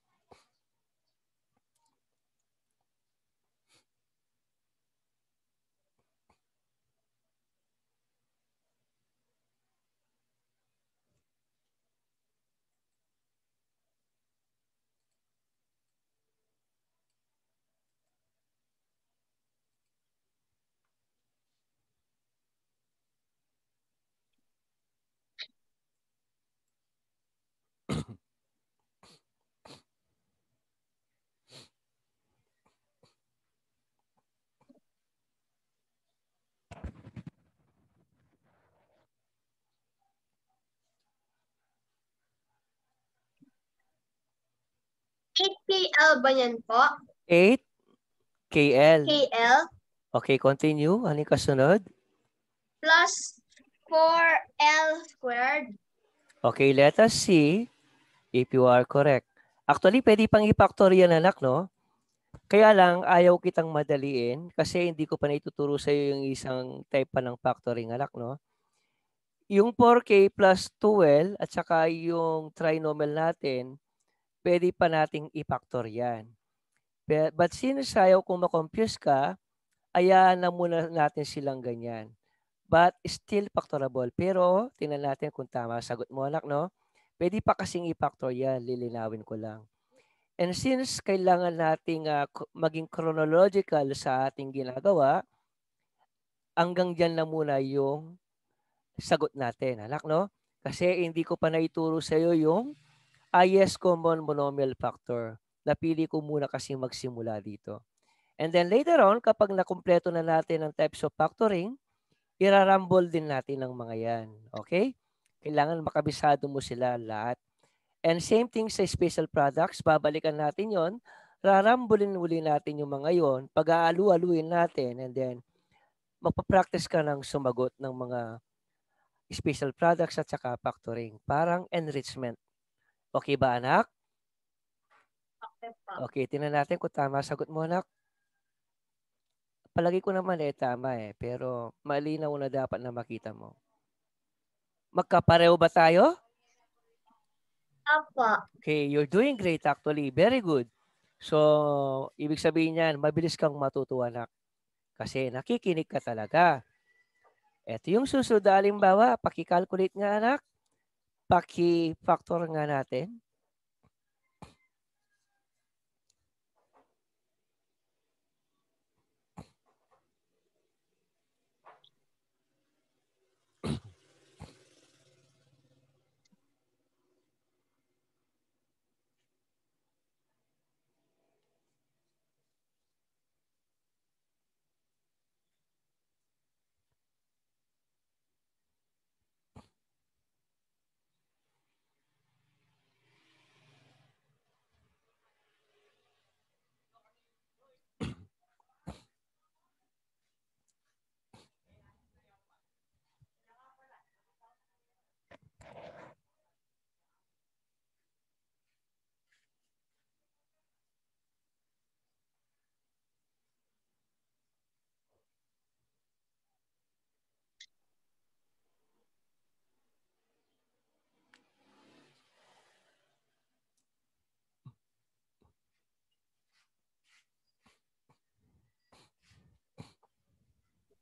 KL ba yan po? 8? KL. KL. Okay, continue. Ano yung kasunod? Plus 4L squared. Okay, let us see if you are correct. Actually, pwede pang i-factorial factor anak, no? Kaya lang, ayaw kitang madaliin kasi hindi ko pa naituturo sa iyo yung isang type pa ng factoring anak, no? Yung 4K plus 2L at saka yung trinomial natin, pwede pa nating i-factor yan. But since ayaw kung makonfuse ka, ayaan na muna natin silang ganyan. But still factorable. Pero tingnan natin kung tama sagot mo anak, no? Pwede pa kasing i-factor yan. Lilinawin ko lang. And since kailangan nating uh, maging chronological sa ating ginagawa, hanggang dyan na muna yung sagot natin. Anak, no? Kasi hindi ko pa naituro sa iyo yung Ah, yes, common monomial factor. Napili ko muna kasi magsimula dito. And then later on, kapag nakumpleto na natin ang types of factoring, irarumble din natin ang mga yan. Okay? Kailangan makabisado mo sila lahat. And same thing sa special products, babalikan natin yon rarambulin uli natin yung mga yon pag-aalu-aluin natin, and then magpa-practice ka ng sumagot ng mga special products at saka factoring. Parang enrichment Okay ba anak? Okay, tingnan natin kung tama sagot mo anak. Palagi ko naman eh tama eh, pero malinaw na dapat na makita mo. Magkapareho ba tayo? Apa. Okay, you're doing great actually. Very good. So, ibig sabihin niyan, mabilis kang matutuwa anak. Kasi nakikinig ka talaga. Ito yung susunod na alimbawa. Pakikalculate nga anak paki-factor nga natin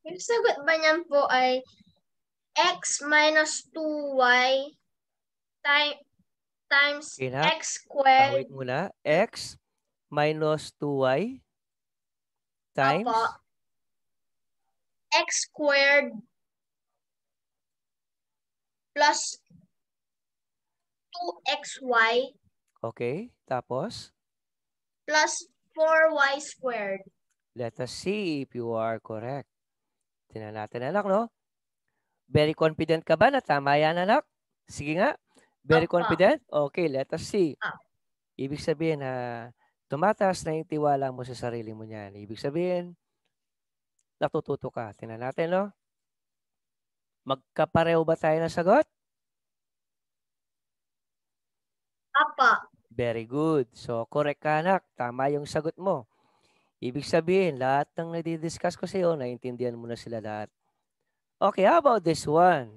Yung sagot ba niyan po ay x minus 2y time, times okay x squared. Ah, wait muna. x minus 2y times? Opo. x squared plus 2xy. Okay, tapos? Plus 4y squared. Let us see if you are correct. Tinan natin anak, no? Very confident ka ba na tama yan anak? Sige nga. Very confident? Okay, let us see. Ah. Ibig sabihin na ah, tumataas na yung tiwala mo sa sarili mo niyan. Ibig sabihin, natututo ka. Tinan natin, no? Magkapareho ba tayo ng sagot? Apa. Very good. So, correct ka anak. Tama yung sagot mo. Ibig sabihin, lahat ng nadi-discuss ko sa iyo, naiintindihan mo na sila lahat. Okay, how about this one?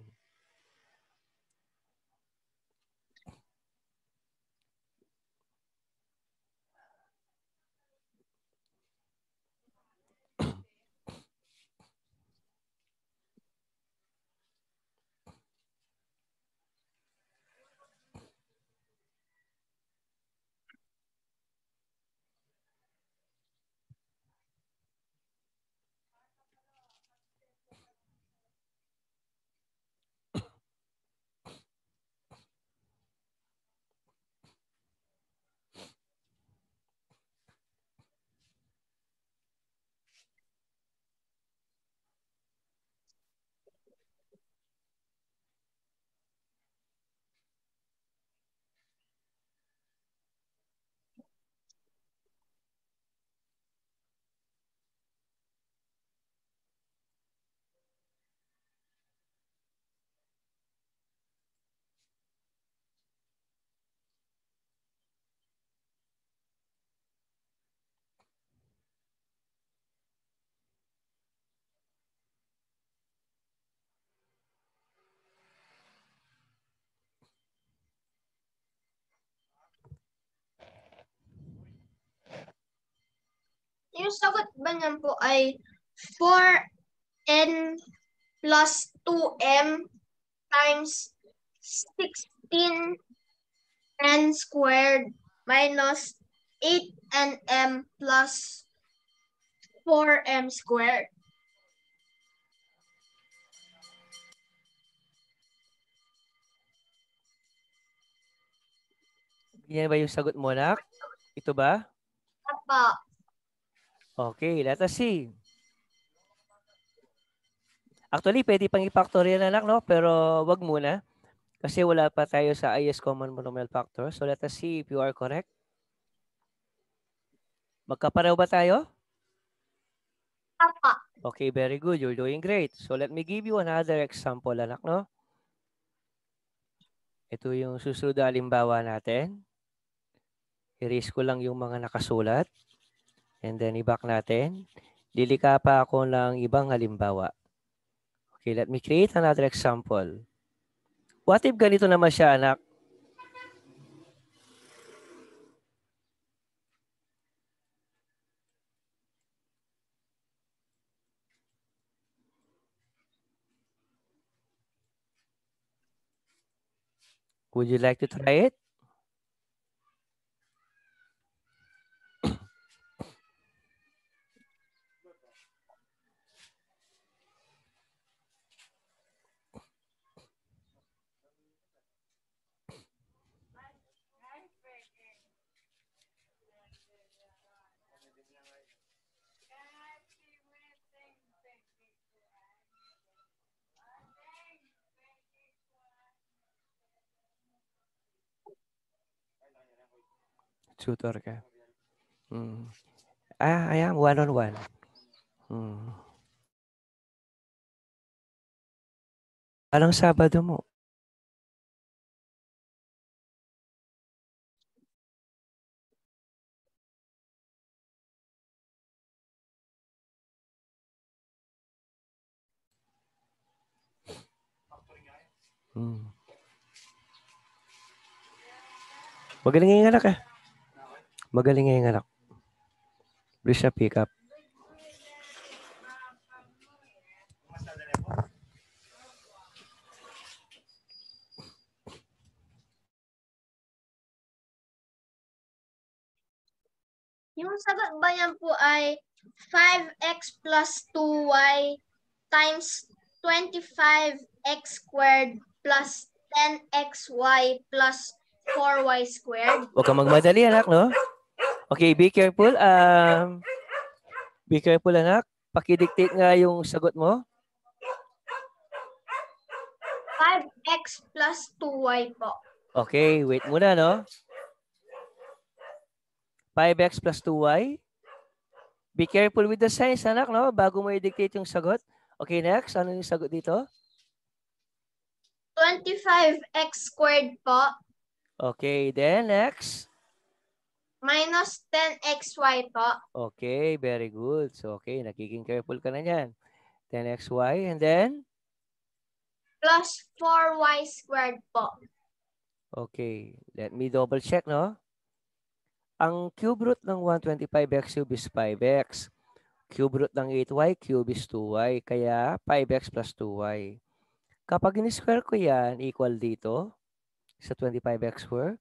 yung sagot ba niyan po ay 4n plus 2m times 16n squared minus 8nm plus 4m squared. Yan ba yung sagot mo, nak? Ito ba? Apo. Okay, let us see. Actually, pwede pang i-factorial na lang, no? pero wag muna. Kasi wala pa tayo sa IS common monomial factor. So let us see if you are correct. Magkapareho ba tayo? Apa. Okay, very good. You're doing great. So let me give you another example, anak, no? Ito yung susunod na halimbawa natin. I-erase ko lang yung mga nakasulat. And then i-back natin. Lilika pa ako ng ibang halimbawa. Okay, let me create another example. What if ganito naman siya, anak? Would you like to try it? tutor ka. Hmm. Ah, ayan, one on one. Hmm. Anong Sabado mo? Hmm. Magaling nga anak Magaling ngayong anak. Please na pick up. Yung sagot ba yan po ay 5x plus 2y times 25x squared plus 10xy plus 4y squared? Huwag kang magmadali, anak, no? Okay, be careful. Um, be careful, anak. Pakidictate nga yung sagot mo. 5x plus 2y po. Okay, wait muna, no? 5x plus 2y. Be careful with the signs, anak, no? Bago mo i-dictate yung sagot. Okay, next. Ano yung sagot dito? 25x squared po. Okay, then next. Minus 10xy po. Okay, very good. So, okay, nagiging careful ka na yan. 10xy and then? Plus 4y squared po. Okay, let me double check, no? Ang cube root ng 125x cube is 5x. Cube root ng 8y cube is 2y. Kaya 5x plus 2y. Kapag in-square ko yan, equal dito sa 25x square,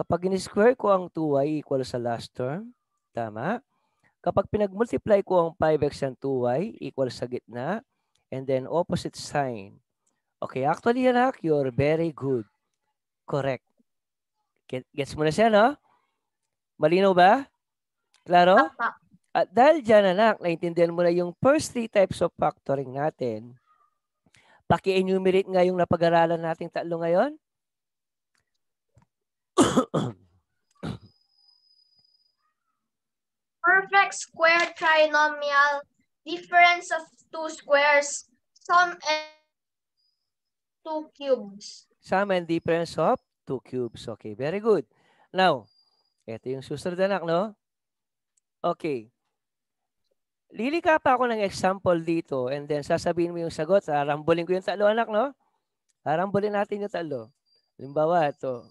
Kapag in-square ko ang 2y equal sa last term, tama? Kapag pinag-multiply ko ang 5x ng 2y equal sa gitna, and then opposite sign. Okay, actually, anak, you're very good. Correct. Gets mo na siya, no? Malinaw ba? Klaro? Apa. At dahil dyan, anak, naintindihan mo na yung first three types of factoring natin. Paki-enumerate nga yung napag-aralan natin tatlo ngayon. Perfect square trinomial difference of two squares, sum and two cubes. Sum and difference of two cubes. Okay, very good. Now, ito yung susunod anak, no? Okay. Lilika pa ako ng example dito and then sasabihin mo yung sagot. Arambulin ko yung talo, anak, no? Arambulin natin yung talo. Halimbawa, ito.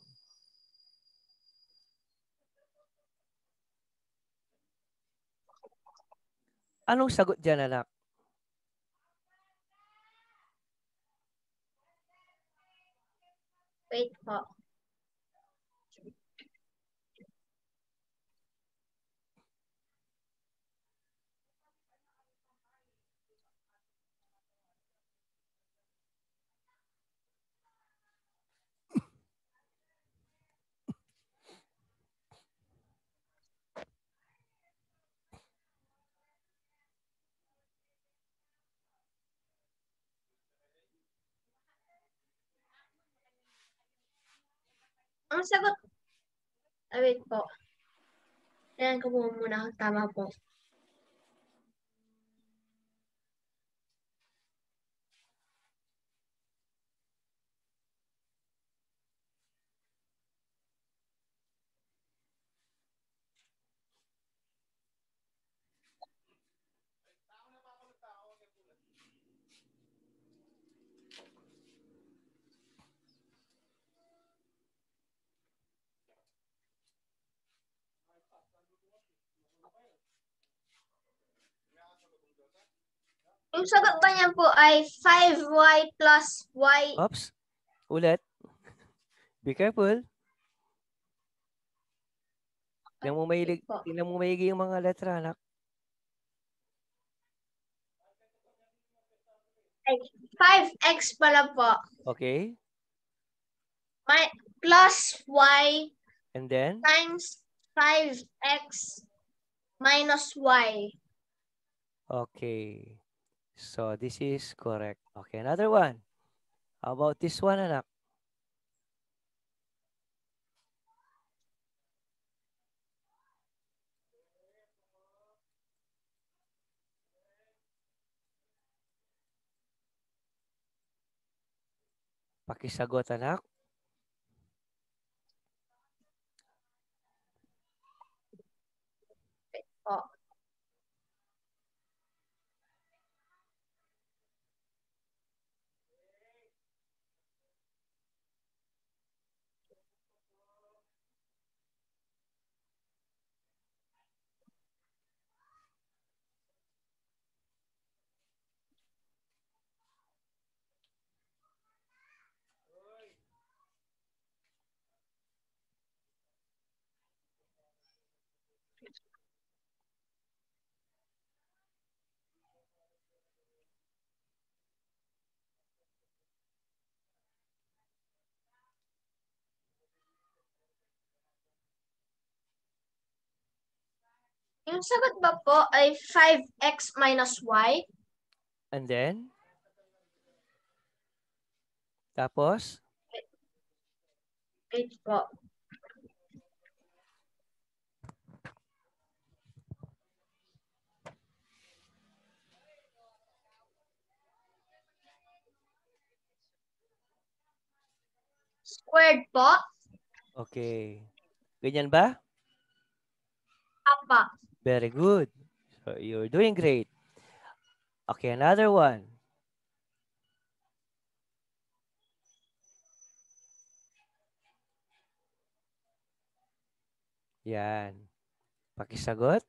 Anong sagot dyan, anak? Wait po. Ang sagot, ah, wait po. Ayan ko po muna kung tama po. Yung sagot ba niyan po ay 5y plus y? Oops. Ulit. Be careful. Tingnan mo mahilig, tingnan mo maigi yung mga letra, anak. Ay, 5x pala po. Okay. My, plus y. And then? Times 5x minus y. Okay. So this is correct. Okay, another one. How about this one, anak? Pakisagot, anak. Yung sagot ba po ay 5x minus y? And then? Tapos? Wait po. Squared po. Okay. Ganyan ba? Apa. Very good. So you're doing great. Okay, another one. Yan. Pakisagot.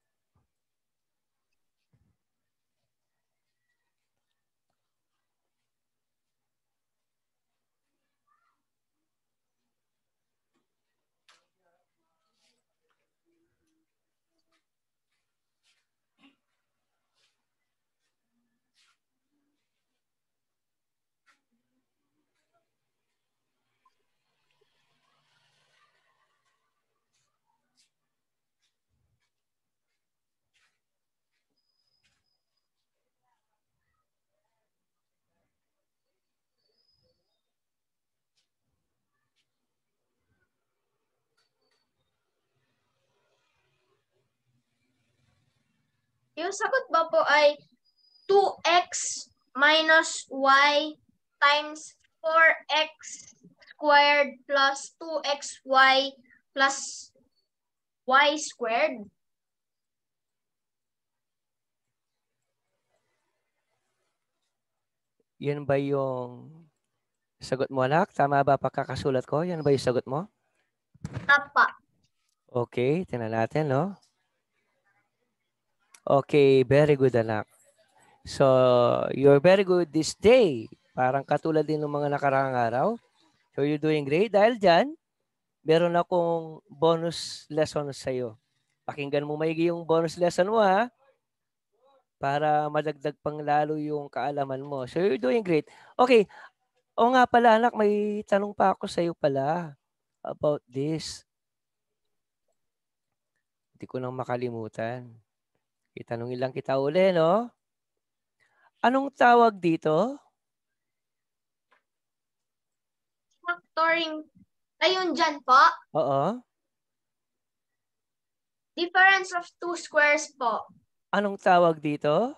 Yung sagot ba po ay 2x minus y times 4x squared plus 2xy plus y squared? Yan ba yung sagot mo, anak? Tama ba pagkakasulat ko? Yan ba yung sagot mo? Tapa. Okay, tingnan natin, no? Okay, very good anak. So, you're very good this day. Parang katulad din ng mga nakarang araw. So, you're doing great. Dahil dyan, meron akong bonus lesson sa iyo. Pakinggan mo maigi yung bonus lesson mo ha para madagdag pang lalo yung kaalaman mo. So you're doing great. Okay. O nga pala anak, may tanong pa ako sa iyo pala about this. Hindi ko nang makalimutan. Itanongin lang kita uli, no? Anong tawag dito? Factoring. Ayun dyan po. Oo. Difference of two squares po. Anong tawag dito?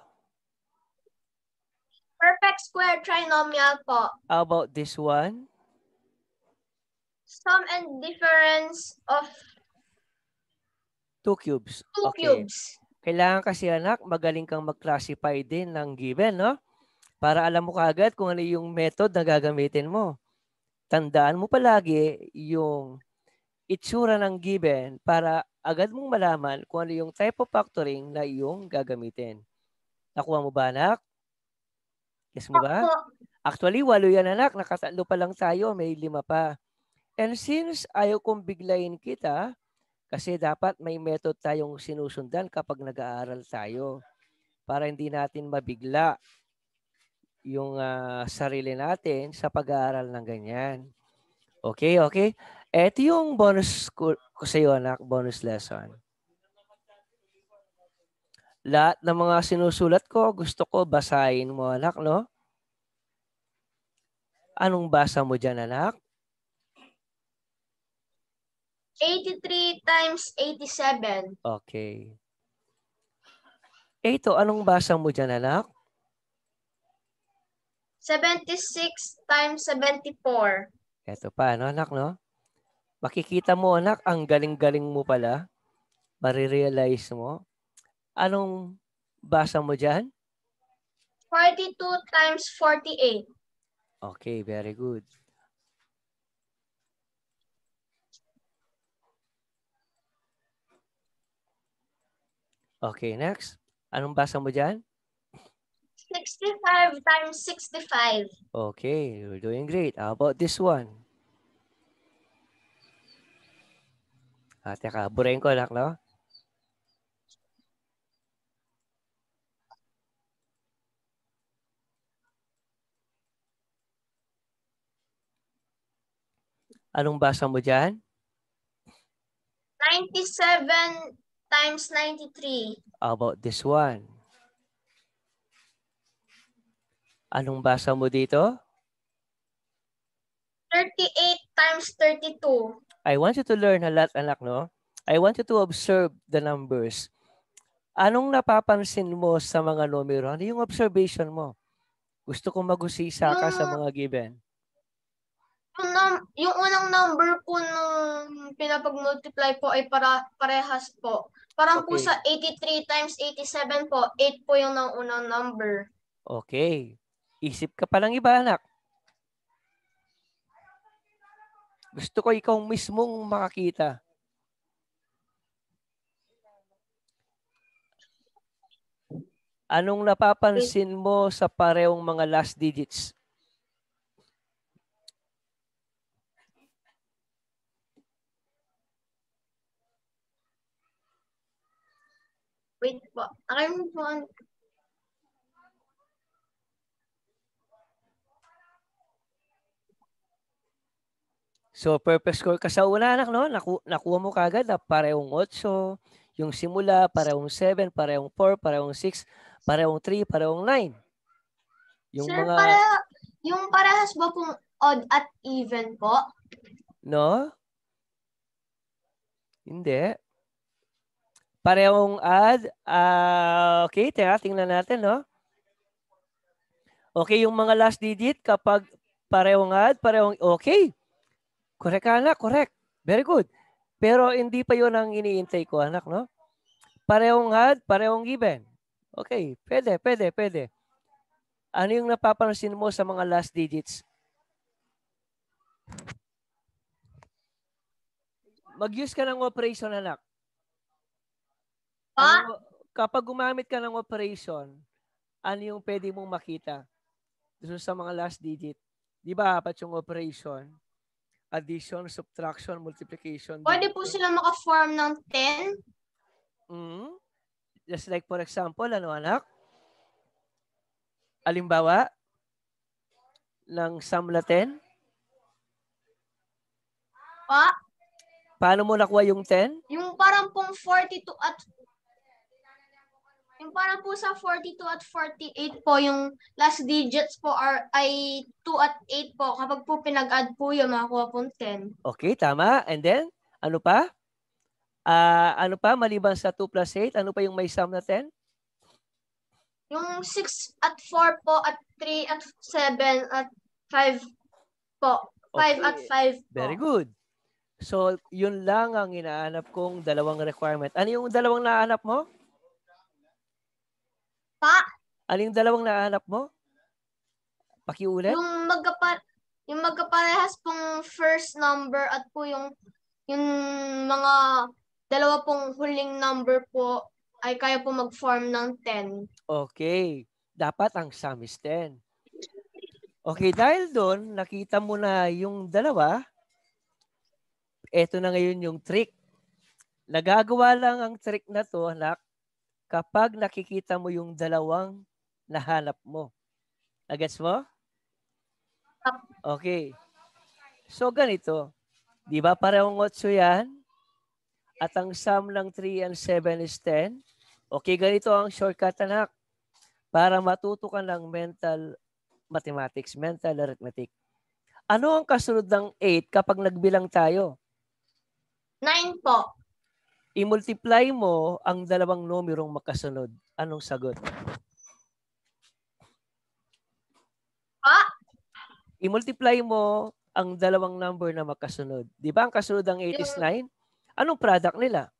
Perfect square trinomial po. How about this one? Sum and difference of... Two cubes. Two okay. cubes. Kailangan kasi anak, magaling kang mag-classify din ng given, no? Para alam mo kagad kung ano yung method na gagamitin mo. Tandaan mo palagi yung itsura ng given para agad mong malaman kung ano yung type of factoring na iyong gagamitin. Nakuha mo ba, anak? Yes mo ba? Actually, walo yan, anak. Nakatalo pa lang tayo. May lima pa. And since ayaw kong biglayin kita, kasi dapat may method tayong sinusundan kapag nag-aaral tayo para hindi natin mabigla yung uh, sarili natin sa pag-aaral ng ganyan. Okay, okay. Ito yung bonus ko, ko sa iyo anak, bonus lesson. Lahat ng mga sinusulat ko, gusto ko basahin mo anak, no? Anong basa mo dyan anak? 83 times 87. Okay. Ito, anong basa mo dyan, anak? 76 times 74. Ito pa, no, anak, no? Makikita mo, anak, ang galing-galing mo pala. Marirealize mo. Anong basa mo dyan? 42 times 48. Okay, very good. Okay, next. Anong basa mo dyan? 65 times 65. Okay, you're doing great. How about this one? Ah, teka, burayin ko anak, no? Anong basa mo dyan? 97 times 93. How about this one? Anong basa mo dito? 38 times 32. I want you to learn a lot, anak, no? I want you to observe the numbers. Anong napapansin mo sa mga numero? Ano yung observation mo? Gusto kong magusisa ka sa mga given. Yung, num- yung unang number po nung pinapag-multiply po ay para parehas po. Parang okay. po sa 83 times 87 po, 8 po yung ng unang number. Okay. Isip ka palang iba, anak. Gusto ko ikaw mismong makakita. Anong napapansin mo sa parehong mga last digits? Wait po. Nakalimutan po. So, purpose score ka sa una anak, no? Naku nakuha mo kagad na parehong 8, yung simula, parehong 7, parehong 4, parehong 6, parehong 3, parehong 9. Yung Sir, mga... para, yung parehas ba pong odd at even po? No? Hindi. Parehong add. Uh, ah, okay, tira, tingnan natin, no? Okay, yung mga last digit, kapag parehong add, parehong... Okay. Correct ka, anak. Correct. Very good. Pero hindi pa yon ang iniintay ko, anak, no? Parehong add, parehong given. Okay, pwede, pwede, pwede. Ano yung napapansin mo sa mga last digits? Mag-use ka ng operation, anak. Ano pa? Ano, kapag gumamit ka ng operation, ano yung pwede mong makita? Doon sa mga last digit. Di ba, apat yung operation? Addition, subtraction, multiplication. Pwede po sila maka-form ng 10? Mm. Just like for example, ano anak? Alimbawa? Ng sum samla 10? Pa? Paano mo nakuha yung 10? Yung parang pong 42 at yung parang po sa 42 at 48 po, yung last digits po are, ay 2 at 8 po. Kapag po pinag-add po yun, makakuha po 10. Okay, tama. And then, ano pa? Uh, ano pa, maliban sa 2 plus 8, ano pa yung may sum na 10? Yung 6 at 4 po, at 3 at 7 at 5 po. 5 okay. at 5 po. Very good. So, yun lang ang inaanap kong dalawang requirement. Ano yung dalawang naanap mo? Pa? Aling ano dalawang nahanap mo? Pakiulit? Yung magkapa yung magkaparehas pong first number at po yung yung mga dalawa pong huling number po ay kaya po mag-form ng 10. Okay. Dapat ang sum is 10. Okay, dahil doon, nakita mo na yung dalawa, eto na ngayon yung trick. Nagagawa lang ang trick na to, anak, kapag nakikita mo yung dalawang nahanap mo. Nagets mo? Okay. So ganito, di ba parehong 8 yan? At ang sum ng 3 and 7 is 10. Okay, ganito ang shortcut anak. Para matuto ka ng mental mathematics, mental arithmetic. Ano ang kasunod ng 8 kapag nagbilang tayo? 9 po i-multiply mo ang dalawang numerong makasunod. Anong sagot? Pa? I-multiply mo ang dalawang number na makasunod. Di ba ang kasunod ang 8 is 9? Anong product nila?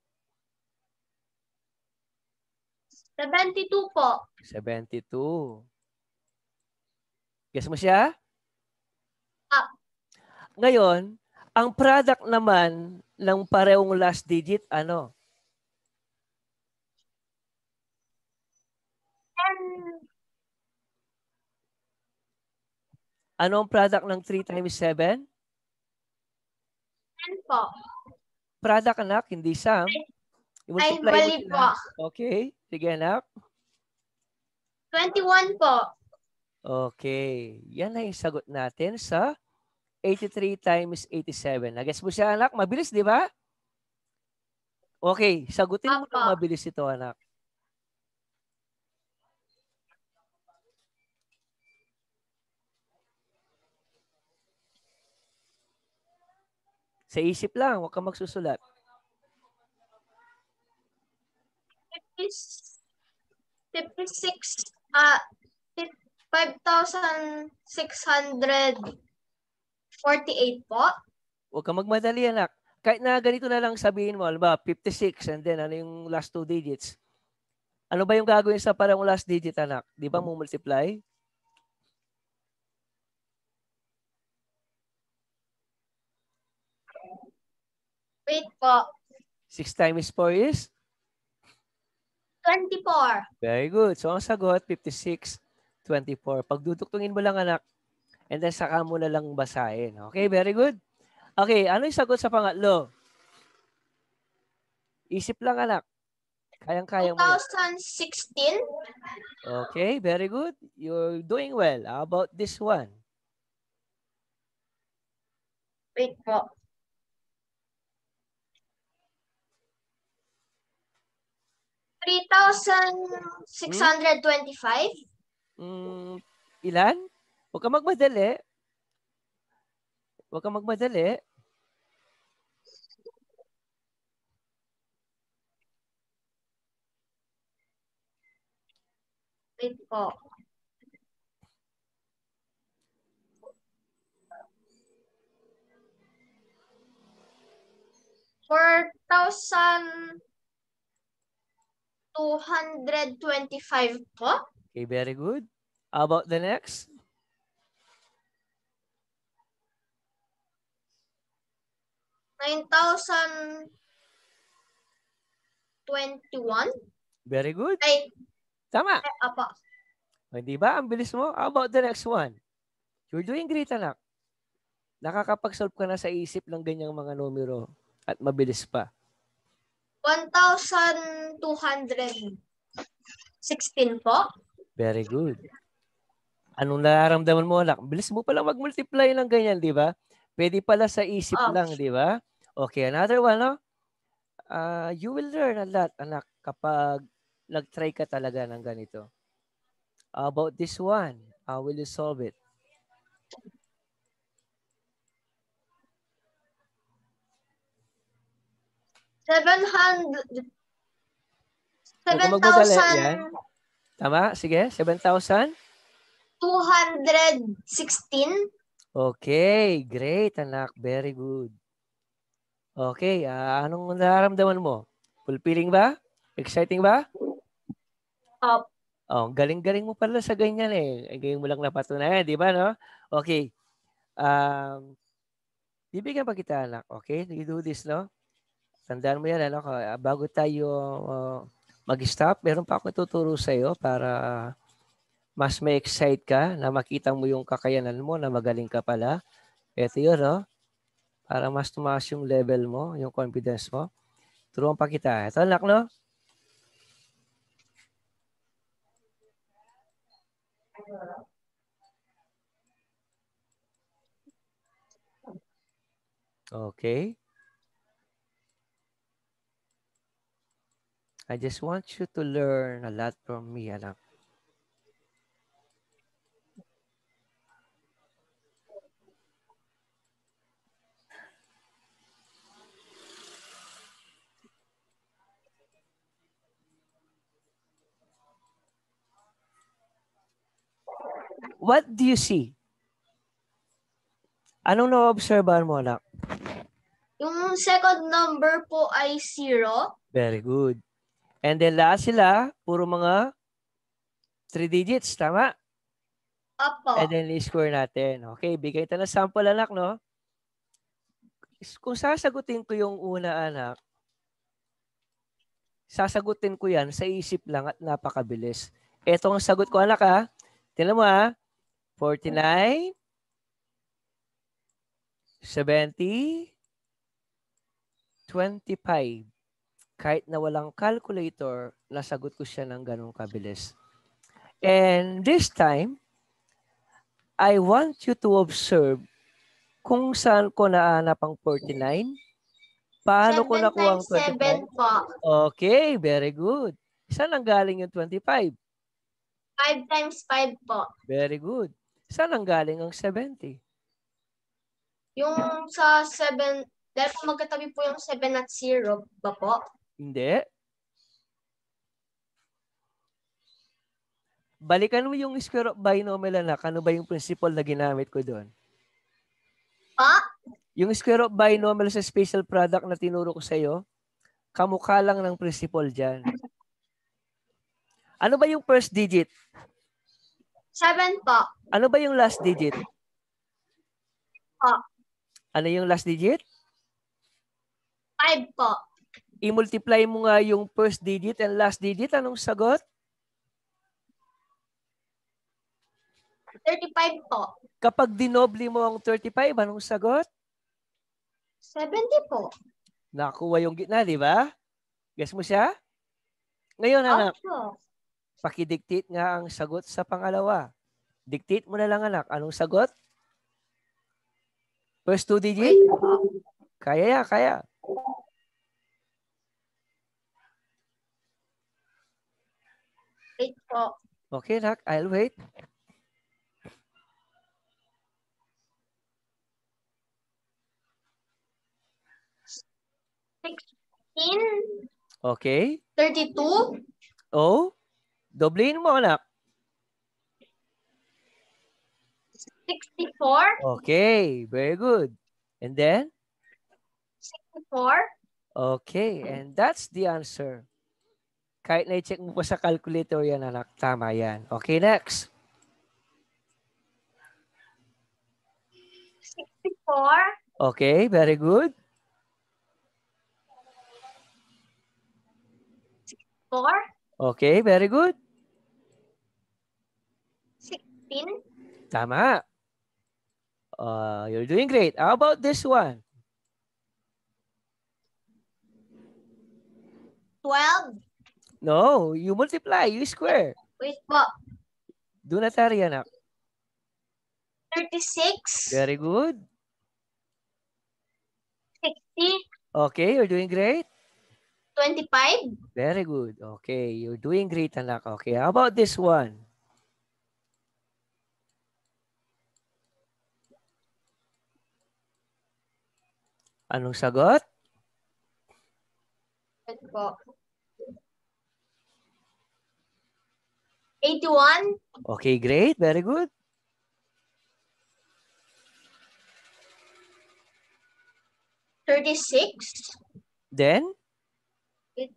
72 po. 72. Guess mo siya? Up. Ngayon, ang product naman ng parehong last digit, ano? Ano ang product ng 3 times 7? 10 po. Product anak, hindi sum. Ay, bali po. Okay. Sige anak. 21 po. Okay. Yan na yung sagot natin sa 83 times 87. Nag-guess mo siya, anak? Mabilis, di ba? Okay, sagutin mo na mabilis ito, anak. Sa isip lang, huwag kang magsusulat. Tipis, tipis 6, uh, 5,600 48 po. Huwag kang magmadali, anak. Kahit na ganito na lang sabihin mo, alam ba, 56 and then ano yung last two digits? Ano ba yung gagawin sa parang last digit, anak? Di ba mo multiply? Wait po. 6 times 4 is? 24. Very good. So ang sagot, 56, 24. Pagdudugtungin mo lang anak, And then saka mo na lang basahin. Okay, very good. Okay, ano yung sagot sa pangatlo? Isip lang anak. Kayang-kaya mo. 2016. Okay, very good. You're doing well. How about this one? Wait po. Three thousand six hundred twenty-five? Hmm, ilan? Huwag kang magmadali. Huwag kang magmadali. Wait po. Four thousand two hundred twenty-five po. Okay, very good. How about the next? 9,021. Very good. Ay, Tama. Ay, apa. Hindi ba? Ang bilis mo. How about the next one? You're doing great, anak. Nakakapag-solve ka na sa isip ng ganyang mga numero at mabilis pa. 1,216 po. Very good. Anong nararamdaman mo, anak? Bilis mo palang mag-multiply ng ganyan, di ba? Pwede pala sa isip oh. lang, di ba? Okay, another one, no? Uh, you will learn a lot, anak, kapag nag-try ka talaga ng ganito. about this one, uh, will you solve it? Seven hundred. Seven thousand. Tama? Sige, 7,000? 216. Okay, great anak. Very good. Okay, ah, anong nararamdaman mo? Fulfilling ba? Exciting ba? Up. Oh, galing-galing mo pala sa ganyan eh. Galing mo lang napatunayan, di ba no? Okay. Um, bibigyan pa kita anak, okay? You do this, no? Tandaan mo yan, ano? Ah, bago tayo uh, mag-stop, meron pa ako tuturo iyo para mas may excite ka na makita mo yung kakayanan mo na magaling ka pala. Ito yun, no? para mas tumaas yung level mo, yung confidence mo. Turuan pa kita. Ito, anak, no? Okay. I just want you to learn a lot from me, anak. What do you see? Anong na-observahan mo, anak? Yung second number po ay zero. Very good. And then last sila, puro mga three digits, tama? Apo. And then i-score natin. Okay, bigay tayo ng sample, anak, no? Kung sasagutin ko yung una, anak, sasagutin ko yan sa isip lang at napakabilis. Ito ang sagot ko, anak, ha? Tingnan mo ah. 49, 70, 25. Kahit na walang calculator, nasagot ko siya ng ganong kabilis. And this time, I want you to observe kung saan ko naanap ang 49. Paano ko nakuha ang 25? Po. Okay, very good. Saan ang galing yung 25? 5 times 5 po. Very good. Saan ang galing ang 70? Yung sa 7, dahil magkatabi po yung 7 at 0 ba po? Hindi. Balikan mo yung square of binomial anak. Ano ba yung principle na ginamit ko doon? Pa? Yung square of binomial sa special product na tinuro ko sa iyo, kamukha lang ng principle diyan. Ano ba yung first digit? Seven po. Ano ba yung last digit? Po. Ano yung last digit? Five po. I-multiply mo nga yung first digit and last digit. Anong sagot? 35 po. Kapag dinoble mo ang 35, anong sagot? 70 po. Nakuha yung gitna, di ba? Guess mo siya? Ngayon, anak. Opo. Pakidiktit nga ang sagot sa pangalawa. Diktit mo na lang anak. Anong sagot? First two digit? Kaya ya, kaya. Wait po. Okay, Nak. I'll wait. Sixteen. Okay. Thirty-two. Oh. Doblein mo, anak. 64. Okay, very good. And then? 64. Okay, and that's the answer. Kahit na-check mo pa sa calculator yan, anak. Tama yan. Okay, next. 64. Okay, very good. 64. Okay, very good. 16. Tama. Uh, you're doing great. How about this one? 12. No, you multiply, you square. Wait po. Do na tari, anak. 36. Very good. 60. Okay, you're doing great. 25. Very good. Okay, you're doing great, anak. Okay, how about this one? Anong sagot? po? 81. Okay, great. Very good. Thirty-six. Then? Eight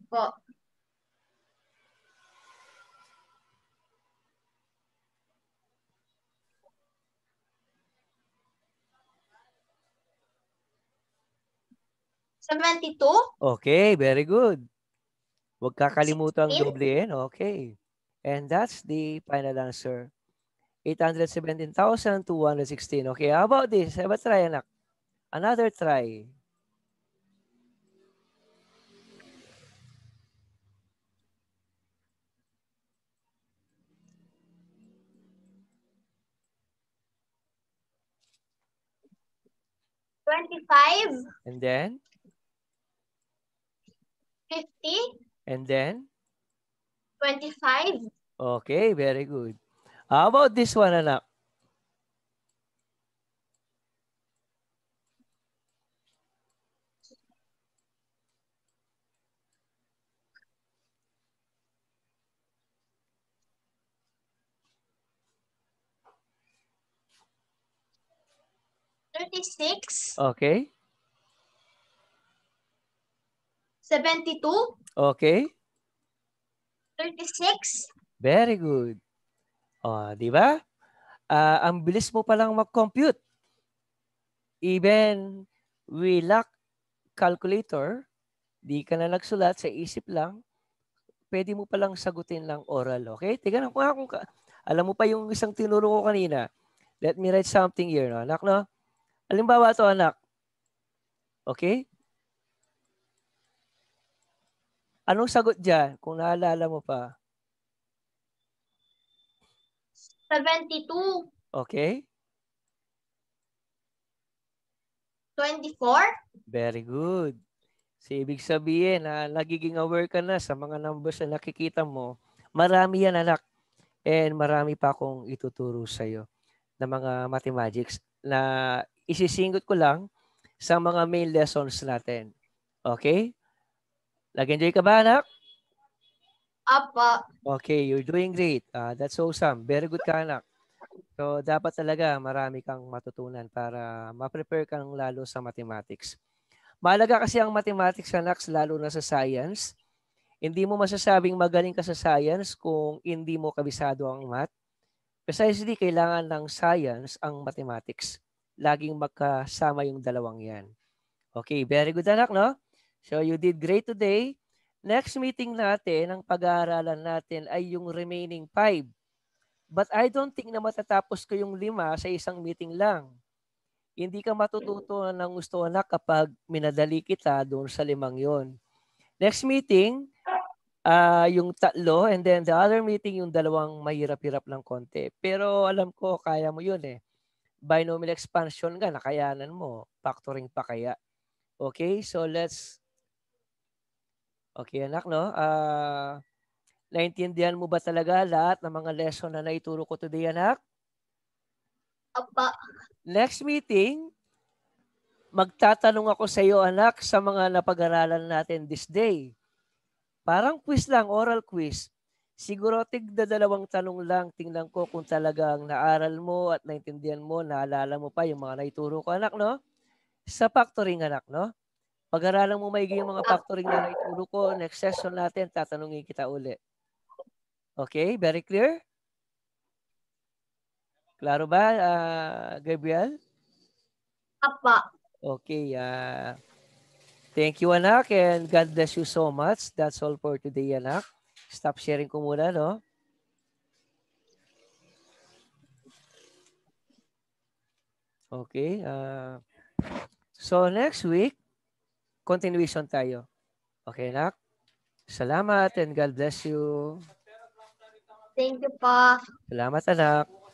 72? Okay, very good. Huwag kakalimutan ang doblein. Okay. And that's the final answer. 817,216. Okay, how about this? Have a try, anak. Another try. Twenty-five. And then? 50. And then? 25. Okay, very good. How about this one, anak? Thirty-six. Okay. 72. Okay. 36. Very good. Oh, di ba? Uh, ang bilis mo palang mag-compute. Even we lack calculator, di ka na nagsulat sa isip lang, pwede mo palang sagutin lang oral, okay? Tignan ko nga kung ka, alam mo pa yung isang tinuro ko kanina. Let me write something here, no? anak, no? Alimbawa to anak. Okay? Anong sagot dyan? Kung naalala mo pa. 72. Okay. 24. Very good. So, ibig sabihin na ah, nagiging aware ka na sa mga numbers na nakikita mo. Marami yan, anak. And marami pa akong ituturo sa'yo na mga mathematics na isisingot ko lang sa mga main lessons natin. Okay? Nag-enjoy ka ba, anak? Apa. Okay, you're doing great. Uh, that's awesome. Very good ka, anak. So, dapat talaga marami kang matutunan para ma-prepare kang lalo sa mathematics. Mahalaga kasi ang mathematics, anak, lalo na sa science. Hindi mo masasabing magaling ka sa science kung hindi mo kabisado ang math. Precisely, kailangan ng science ang mathematics. Laging magkasama yung dalawang yan. Okay, very good anak, no? So you did great today. Next meeting natin, ang pag-aaralan natin ay yung remaining five. But I don't think na matatapos ko yung lima sa isang meeting lang. Hindi ka matututo ng gusto na kapag minadali kita doon sa limang yon. Next meeting, uh, yung tatlo and then the other meeting yung dalawang mahirap-hirap lang konti. Pero alam ko kaya mo yun eh. Binomial expansion nga, nakayanan mo. Factoring pa kaya. Okay, so let's Okay anak, no? Uh, naintindihan mo ba talaga lahat ng mga lesson na naituro ko today, anak? Apa. Next meeting, magtatanong ako sa iyo, anak, sa mga napag-aralan natin this day. Parang quiz lang, oral quiz. Siguro tigda dalawang tanong lang, tingnan ko kung talagang naaral mo at naintindihan mo, naalala mo pa yung mga naituro ko anak, no? Sa factoring anak, no? Pag-aralan mo maigi yung mga ah. factoring na naituro ko. Next session natin, tatanungin kita uli. Okay, very clear? Klaro ba, uh, Gabriel? Apa. Okay. Uh, thank you, anak. And God bless you so much. That's all for today, anak. Stop sharing ko muna, no? Okay. Uh, so next week, continuation tayo. Okay, Nak? Salamat and God bless you. Thank you po. Salamat, anak.